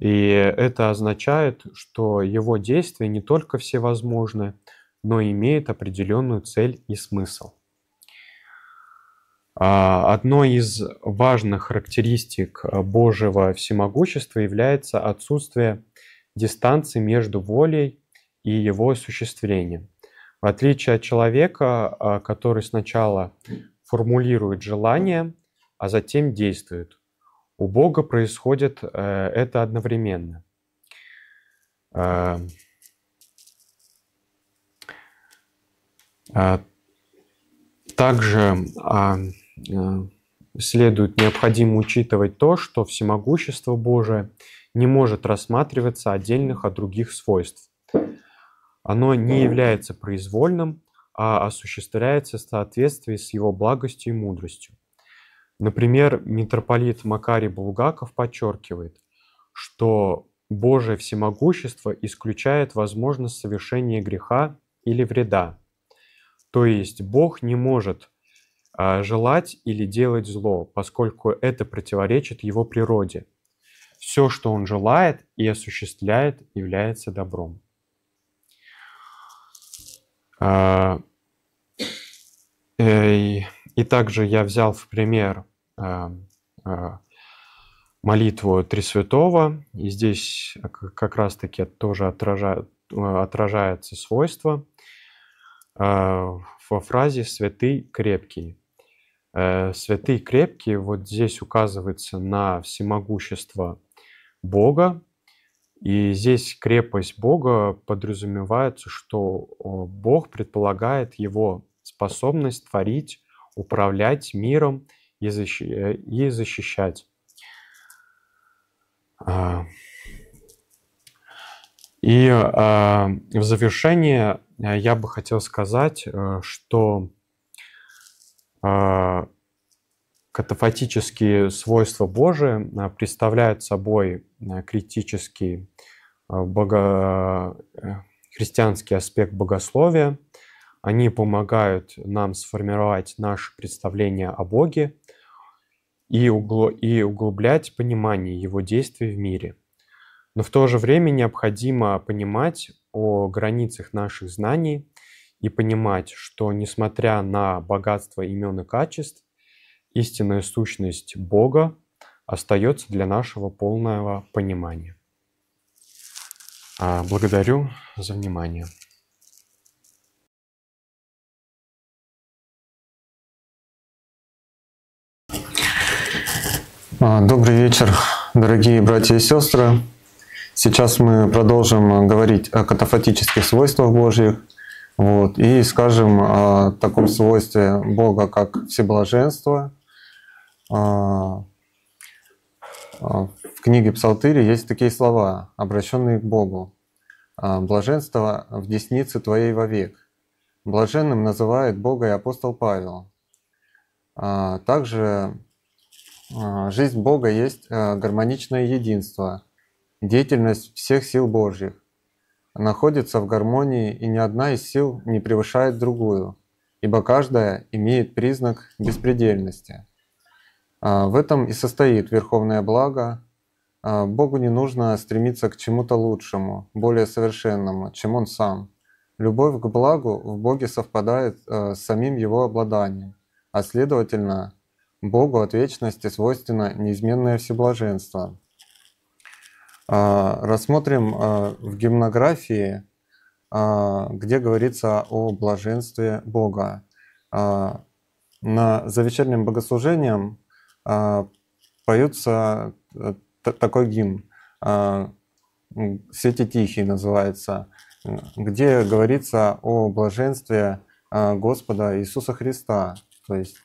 И это означает, что его действия не только всевозможны, но имеют определенную цель и смысл. А, одной из важных характеристик Божьего всемогущества является отсутствие дистанции между волей и его осуществлением. В отличие от человека, а, который сначала формулирует желание, а затем действует – у Бога происходит э, это одновременно. Э, э, также а, следует необходимо учитывать то, что всемогущество Божие не может рассматриваться отдельных от других свойств. Оно не является произвольным, а осуществляется в соответствии с его благостью и мудростью. Например, митрополит Макарий Булгаков подчеркивает, что Божие всемогущество исключает возможность совершения греха или вреда. То есть Бог не может а, желать или делать зло, поскольку это противоречит его природе. Все, что он желает и осуществляет, является добром. А, эй, и также я взял в пример э, э, молитву Три и здесь как раз-таки тоже отражает, э, отражается свойство во фразе «святый крепкий». «Святый крепкий» вот здесь указывается на всемогущество Бога, и здесь крепость Бога подразумевается, что Бог предполагает его способность творить управлять миром и, защи и защищать. А. И а, в завершение а, я бы хотел сказать, э, что катафатические свойства Божие представляют собой критический бого... Э, христианский аспект богословия, они помогают нам сформировать наше представление о Боге и, угло, и углублять понимание его действий в мире. Но в то же время необходимо понимать о границах наших знаний и понимать, что несмотря на богатство имен и качеств, истинная сущность Бога остается для нашего полного понимания. А, благодарю за внимание. Добрый вечер, дорогие братья и сестры. Сейчас мы продолжим говорить о катафатических свойствах Божьих вот, и скажем о таком свойстве Бога, как всеблаженство. А, а, в книге Псалтыри есть такие слова, обращенные к Богу. «А, «Блаженство в деснице твоей вовек». Блаженным называет Бога и апостол Павел. Также а, жизнь Бога есть э, гармоничное единство, деятельность всех сил Божьих. Находится в гармонии, и ни одна из сил не превышает другую, ибо каждая имеет признак беспредельности. А, в этом и состоит верховное благо. А, Богу не нужно стремиться к чему-то лучшему, более совершенному, чем Он сам. Любовь к благу в Боге совпадает э, с самим Его обладанием, а следовательно, Богу от вечности свойственно неизменное всеблаженство. А, рассмотрим а, в гимнографии, а, где говорится о блаженстве Бога. На, за вечерним богослужением поются э, такой гимн "Свети тихий» называется, где говорится о блаженстве Господа Иисуса Христа. То есть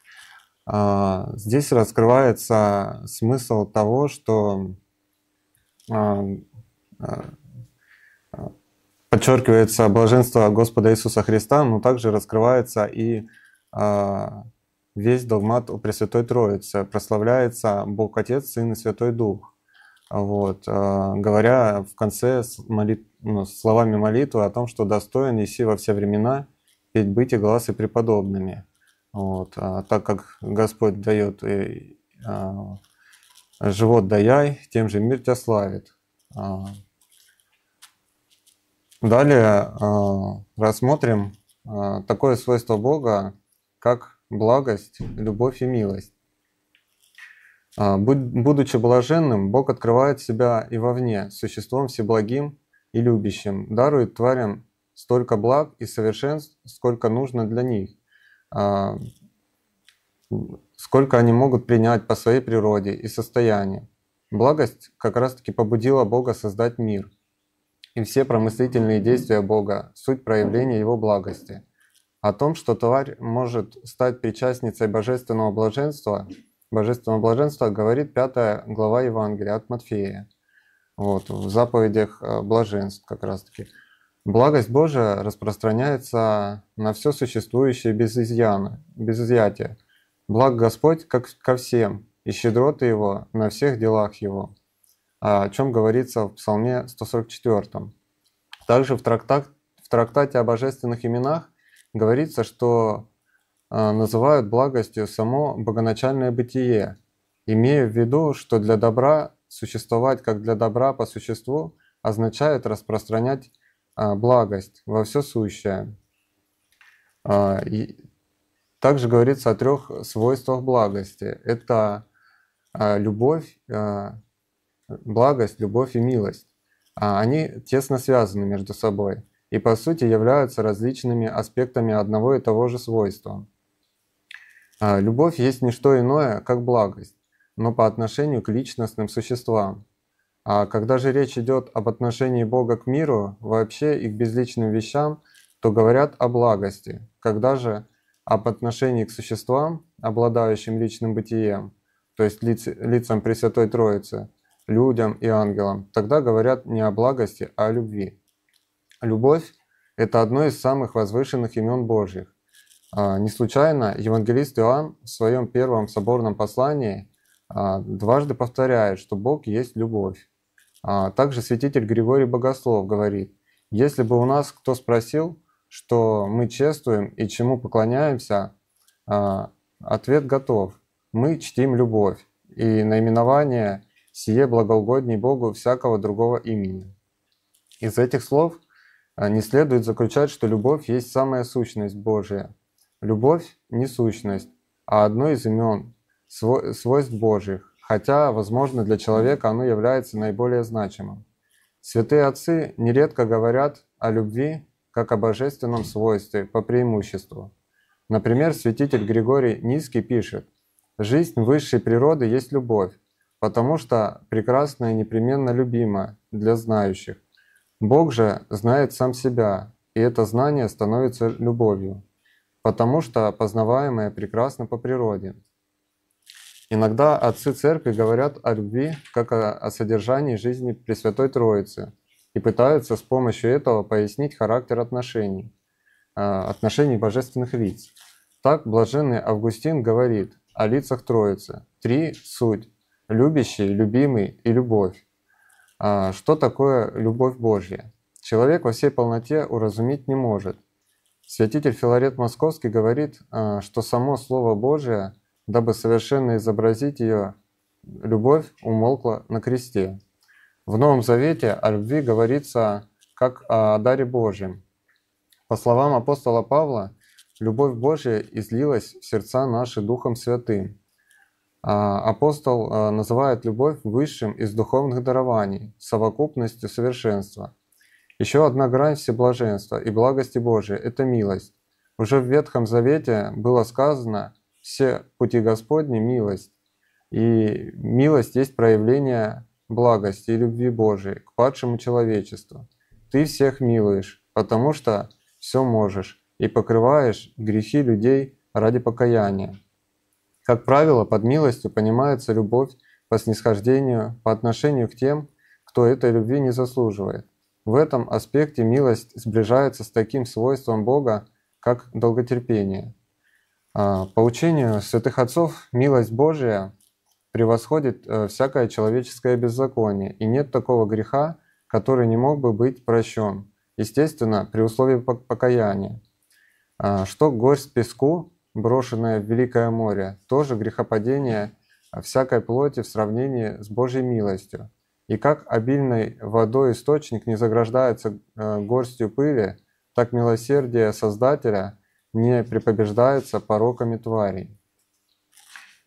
а, здесь раскрывается смысл того, что а, а, подчеркивается блаженство Господа Иисуса Христа, но также раскрывается и весь догмат о Пресвятой Троице. Прославляется Бог Отец, Сын и Святой Дух. Вот, говоря в конце с молит... ну, словами молитвы о том, что достоин Иси во все времена петь, быть и глаз преподобными. Вот. А так как Господь дает и, э, а, живот даяй, тем же мир тебя славит. А, далее а, рассмотрим а, такое свойство Бога, как благость, любовь и милость. А, будучи блаженным, Бог открывает себя и вовне, существом всеблагим и любящим, дарует тварям столько благ и совершенств, сколько нужно для них. А, сколько они могут принять по своей природе и состоянию. Благость как раз-таки побудила Бога создать мир. И все промыслительные действия Бога — суть проявления Его благости. О том, что тварь может стать причастницей божественного блаженства, божественного блаженства говорит пятая глава Евангелия от Матфея. Вот, в заповедях а, блаженств как раз-таки. Благость Божия распространяется на все существующее без изъяна, без изъятия. Благ Господь как ко всем, и щедроты Его на всех делах Его, а о чем говорится в Псалме 144. Также в, трактат, в трактате о божественных именах говорится, что а, называют благостью само богоначальное бытие, имея в виду, что для добра существовать как для добра по существу означает распространять а, благость во все сущее. А, также говорится о трех свойствах благости. Это а, любовь, благость, любовь и милость. Они тесно связаны между собой и по сути являются различными аспектами одного и того же свойства. Любовь есть не что иное, как благость, но по отношению к личностным существам. А когда же речь идет об отношении Бога к миру вообще и к безличным вещам, то говорят о благости. Когда же об отношении к существам, обладающим личным бытием, то есть лиц, лицам Пресвятой Троицы, людям и ангелам, тогда говорят не о благости, а о любви. Любовь – это одно из самых возвышенных имен Божьих. А, не случайно евангелист Иоанн в своем первом соборном послании а, дважды повторяет, что Бог есть любовь. А также святитель Григорий Богослов говорит, если бы у нас кто спросил, что мы чествуем и чему поклоняемся, а, ответ готов. Мы чтим любовь и наименование «Сие благоугодней Богу всякого другого имени». Из этих слов а, не следует заключать, что любовь есть самая сущность Божия. Любовь не сущность, а одно из имен, свойств Божьих хотя, возможно, для человека оно является наиболее значимым. Святые отцы нередко говорят о любви как о божественном свойстве по преимуществу. Например, святитель Григорий Низкий пишет, «Жизнь высшей природы есть любовь, потому что прекрасная непременно любима для знающих. Бог же знает сам себя, и это знание становится любовью, потому что познаваемое прекрасно по природе, Иногда отцы церкви говорят о любви как о, о содержании жизни Пресвятой Троицы и пытаются с помощью этого пояснить характер отношений, а, отношений божественных лиц. Так блаженный Августин говорит о лицах Троицы. Три – суть – любящий, любимый и любовь. А, что такое любовь Божья? Человек во всей полноте уразуметь не может. Святитель Филарет Московский говорит, а, что само Слово Божие дабы совершенно изобразить ее, любовь умолкла на кресте. В Новом Завете о любви говорится как о даре Божьем. По словам апостола Павла, любовь Божья излилась в сердца наши Духом Святым. А апостол э, называет любовь высшим из духовных дарований, совокупностью совершенства. Еще одна грань всеблаженства и благости Божией – это милость. Уже в Ветхом Завете было сказано – все пути Господни – милость. И милость есть проявление благости и любви Божией к падшему человечеству. Ты всех милуешь, потому что все можешь, и покрываешь грехи людей ради покаяния. Как правило, под милостью понимается любовь по снисхождению по отношению к тем, кто этой любви не заслуживает. В этом аспекте милость сближается с таким свойством Бога, как долготерпение – а, по учению святых отцов, милость Божия превосходит э, всякое человеческое беззаконие, и нет такого греха, который не мог бы быть прощен, естественно, при условии покаяния. А, что горсть песку, брошенная в великое море, тоже грехопадение всякой плоти в сравнении с Божьей милостью. И как обильной водой источник не заграждается э, горстью пыли, так милосердие Создателя – не препобеждается пороками тварей.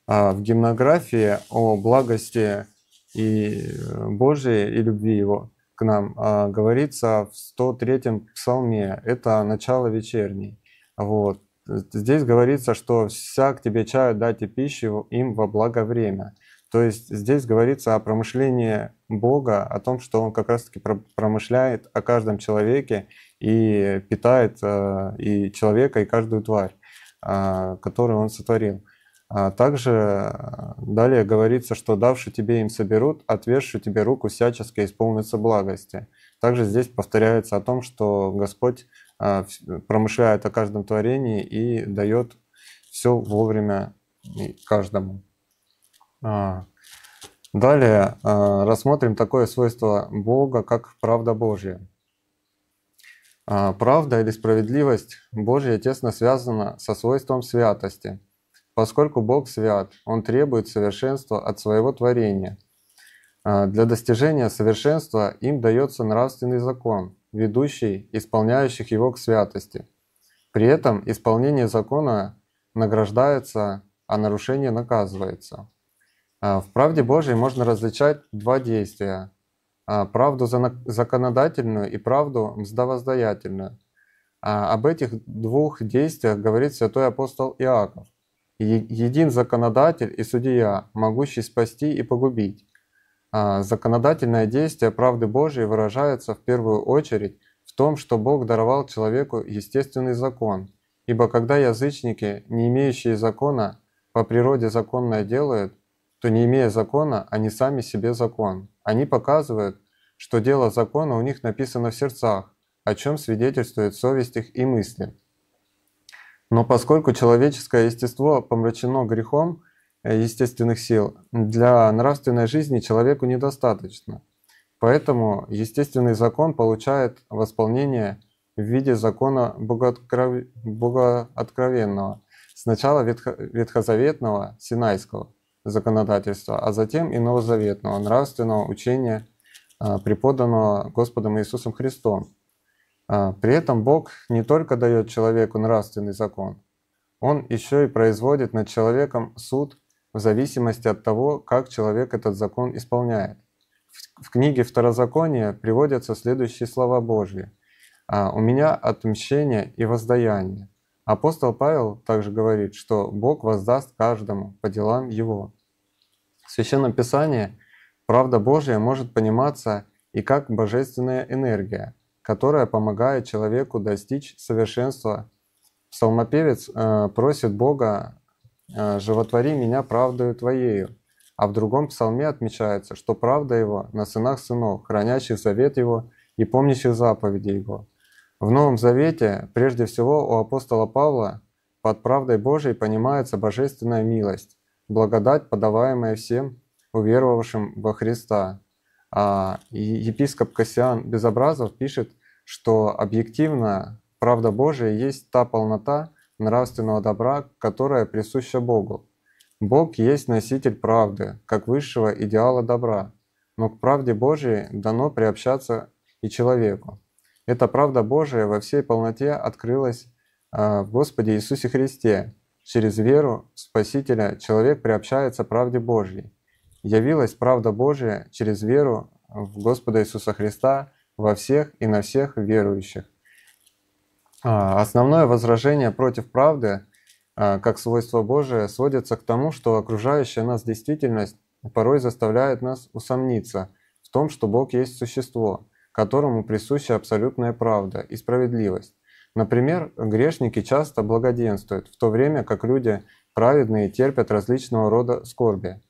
А в гимнографии о благости и э, Божьей, и любви Его к нам а, говорится в 103-м псалме. Это начало вечерней. Вот. Здесь говорится, что «всяк тебе чаю дайте пищу им во благо время». То есть здесь говорится о промышлении Бога, о том, что он как раз-таки промышляет о каждом человеке и питает э, и человека, и каждую тварь, а, которую он сотворил. А также далее говорится, что давши тебе им соберут, отвеши тебе руку всячески исполнится благости. Также здесь повторяется о том, что Господь а, промышляет о каждом творении и дает все вовремя каждому. Далее а, рассмотрим такое свойство Бога, как правда Божья. А, правда или справедливость Божья тесно связана со свойством святости. Поскольку Бог свят, Он требует совершенства от своего творения. А, для достижения совершенства им дается нравственный закон, ведущий исполняющих его к святости. При этом исполнение закона награждается, а нарушение наказывается. А, в правде Божьей можно различать два действия а, – правду законодательную и правду мздовоздаятельную. А, об этих двух действиях говорит святой апостол Иаков. «Един законодатель и судья, могущий спасти и погубить». Законодательное действие правды Божьей выражается в первую очередь в том, что Бог даровал человеку естественный закон. Ибо когда язычники, не имеющие закона, по природе законное делают, то не имея закона, они сами себе закон. Они показывают, что дело закона у них написано в сердцах, о чем свидетельствует совесть их и мысли. Но поскольку человеческое естество помрачено грехом э, естественных сил, для нравственной жизни человеку недостаточно. Поэтому естественный закон получает восполнение в виде закона богооткров... богооткровенного, сначала ветхозаветного, синайского – законодательства, а затем и новозаветного нравственного учения, а, преподанного Господом Иисусом Христом. А, при этом Бог не только дает человеку нравственный закон, он еще и производит над человеком суд в зависимости от того, как человек этот закон исполняет. В книге Второзакония приводятся следующие слова Божьи. «А «У меня отмщение и воздаяние, Апостол Павел также говорит, что Бог воздаст каждому по делам его. Священное Писание правда Божья может пониматься и как божественная энергия, которая помогает человеку достичь совершенства. Псалмопевец э, просит Бога э, «Животвори меня правдою Твоею», а в другом псалме отмечается, что правда Его на сынах сынов, хранящих завет Его и помнящих заповеди Его. В Новом Завете прежде всего у апостола Павла под правдой Божией понимается божественная милость, благодать, подаваемая всем уверовавшим во Христа. А епископ Кассиан Безобразов пишет, что объективно правда Божия есть та полнота нравственного добра, которая присуща Богу. Бог есть носитель правды, как высшего идеала добра, но к правде Божией дано приобщаться и человеку. Эта правда Божия во всей полноте открылась а, в Господе Иисусе Христе. Через веру в Спасителя человек приобщается правде Божьей. Явилась правда Божия через веру в Господа Иисуса Христа во всех и на всех верующих. А, основное возражение против правды, а, как свойство Божие, сводится к тому, что окружающая нас действительность порой заставляет нас усомниться в том, что Бог есть существо, которому присуща абсолютная правда и справедливость. Например, грешники часто благоденствуют, в то время как люди праведные терпят различного рода скорби.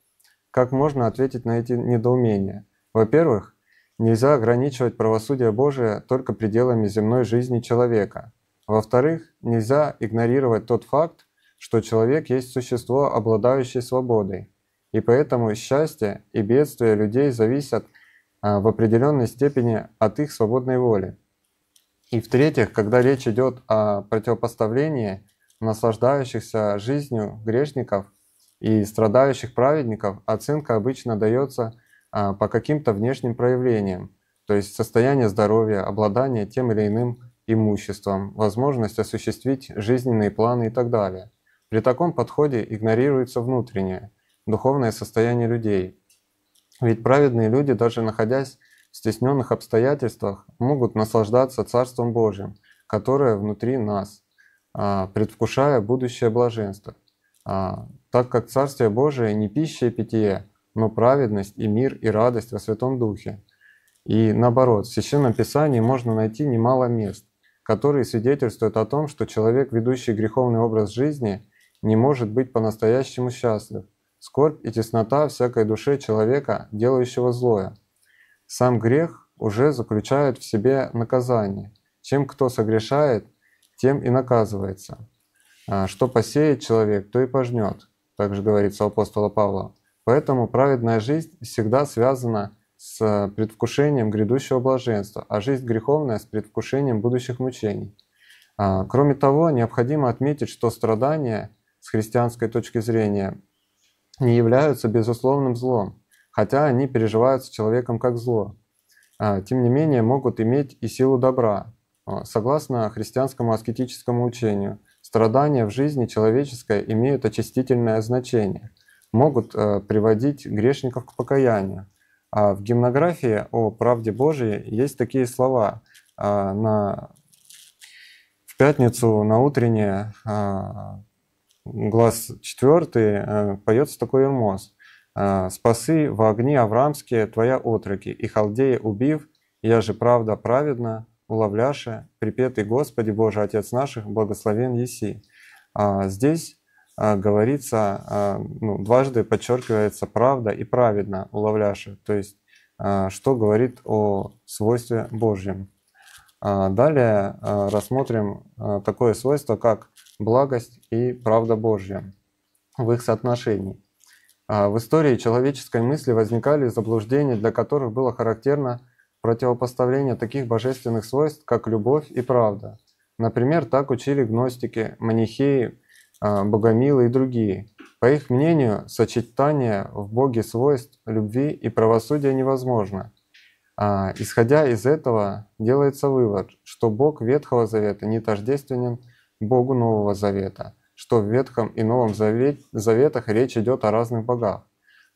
Как можно ответить на эти недоумения? Во-первых, нельзя ограничивать правосудие Божие только пределами земной жизни человека. Во-вторых, нельзя игнорировать тот факт, что человек есть существо, обладающее свободой, и поэтому счастье и бедствие людей зависят от а, в определенной степени от их свободной воли. И в-третьих, когда речь идет о противопоставлении наслаждающихся жизнью грешников и страдающих праведников, оценка обычно дается а, по каким-то внешним проявлениям, то есть состояние здоровья, обладание тем или иным имуществом, возможность осуществить жизненные планы и так далее. При таком подходе игнорируется внутреннее, духовное состояние людей – ведь праведные люди, даже находясь в стесненных обстоятельствах, могут наслаждаться Царством Божьим, которое внутри нас, а, предвкушая будущее блаженство, а, так как Царствие Божие не пища и питье, но праведность и мир и радость во Святом Духе. И наоборот, в Священном Писании можно найти немало мест, которые свидетельствуют о том, что человек, ведущий греховный образ жизни, не может быть по-настоящему счастлив – скорбь и теснота всякой душе человека, делающего злое. Сам грех уже заключает в себе наказание. Чем кто согрешает, тем и наказывается. А, что посеет человек, то и пожнет, также говорится у апостола Павла. Поэтому праведная жизнь всегда связана с предвкушением грядущего блаженства, а жизнь греховная с предвкушением будущих мучений. А, кроме того, необходимо отметить, что страдания с христианской точки зрения не являются безусловным злом, хотя они переживаются человеком как зло. А, тем не менее, могут иметь и силу добра. Согласно христианскому аскетическому учению, страдания в жизни человеческой имеют очистительное значение, могут э, приводить грешников к покаянию. А в гимнографии о правде Божией есть такие слова. А, на... В пятницу на утреннее а, глаз четвертый э, поется такой Эрмос. «Э, «Спасы во огне аврамские твоя отроки, и халдея убив, я же правда праведна, улавляша. припетый Господи Боже, Отец наших, благословен еси». А здесь э, говорится, ну, дважды подчеркивается правда и праведно улавляша, то есть что говорит о свойстве Божьем. А далее рассмотрим такое свойство, как благость и правда Божья в их соотношении. А в истории человеческой мысли возникали заблуждения, для которых было характерно противопоставление таких божественных свойств, как любовь и правда. Например, так учили гностики, манихеи, а, богомилы и другие. По их мнению, сочетание в Боге свойств любви и правосудия невозможно. А, исходя из этого, делается вывод, что Бог Ветхого Завета не тождественен Богу Нового Завета, что в Ветхом и Новом Заветах речь идет о разных богах.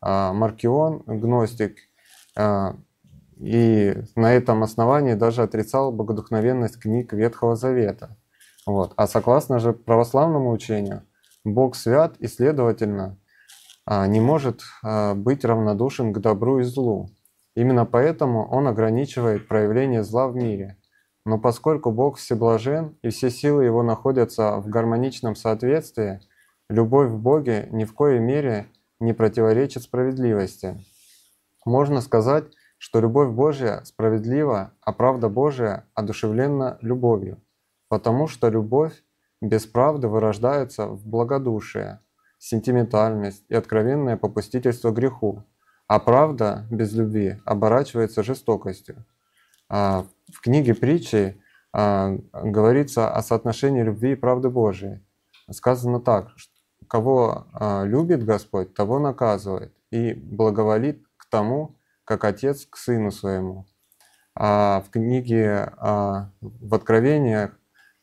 А, Маркион, гностик, а, и на этом основании даже отрицал богодухновенность книг Ветхого Завета. Вот. А согласно же православному учению, Бог свят и, следовательно, а, не может быть равнодушен к добру и злу. Именно поэтому он ограничивает проявление зла в мире. Но поскольку Бог всеблажен и все силы Его находятся в гармоничном соответствии, любовь в Боге ни в коей мере не противоречит справедливости. Можно сказать, что любовь Божья справедлива, а правда Божья одушевлена любовью, потому что любовь без правды вырождается в благодушие, сентиментальность и откровенное попустительство греху, а правда без любви оборачивается жестокостью. А в книге притчи э, говорится о соотношении любви и правды Божией. Сказано так, что кого э, любит Господь, того наказывает и благоволит к тому, как отец к сыну своему. А в книге а, в Откровениях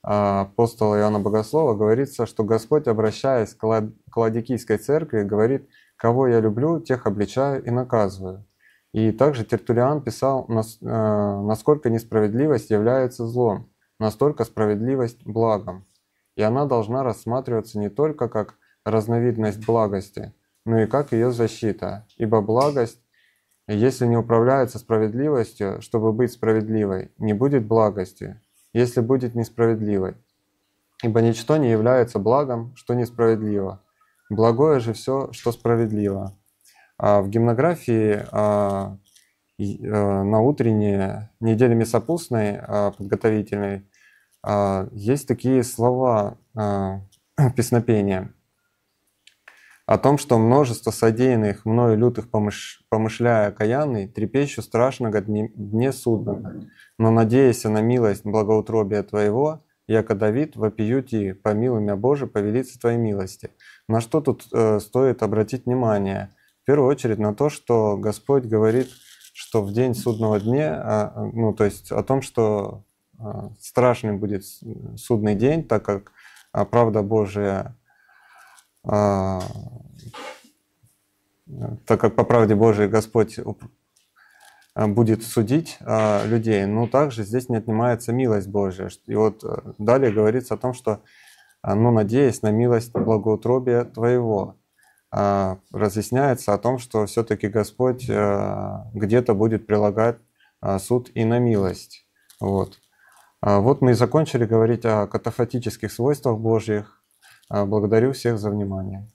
а, апостола Иоанна Богослова говорится, что Господь, обращаясь к Ладикийской церкви, говорит, кого я люблю, тех обличаю и наказываю. И также Тертулиан писал, э, насколько несправедливость является злом, настолько справедливость – благом. И она должна рассматриваться не только как разновидность благости, но и как ее защита, ибо благость если не управляется справедливостью, чтобы быть справедливой, не будет благости, если будет несправедливой. Ибо ничто не является благом, что несправедливо. Благое же все, что справедливо. А в гимнографии а, и, а, на утренние неделе месопустной а, подготовительной а, есть такие слова а, песнопения о том, что множество содеянных мною лютых помыш... помышляя окаянный, трепещу страшно ко дне, дне судном. Но, надеясь на милость благоутробия Твоего, яко Давид, вопию Ти, помилуй меня, Боже, повелиться Твоей милости. На что тут э, стоит обратить внимание – в первую очередь на то, что Господь говорит, что в день судного дня, а, ну то есть о том, что а, страшным будет судный день, так как а, правда Божия, так как по правде Божией Господь будет судить людей, но также здесь не отнимается милость Божья. И вот э, далее говорится о том, что, ну, надеясь на милость благоутробия твоего. А, разъясняется о том, что все-таки Господь а, где-то будет прилагать а, суд и на милость. Вот. Вот мы и закончили говорить о катафатических свойствах Божьих. Благодарю всех за внимание.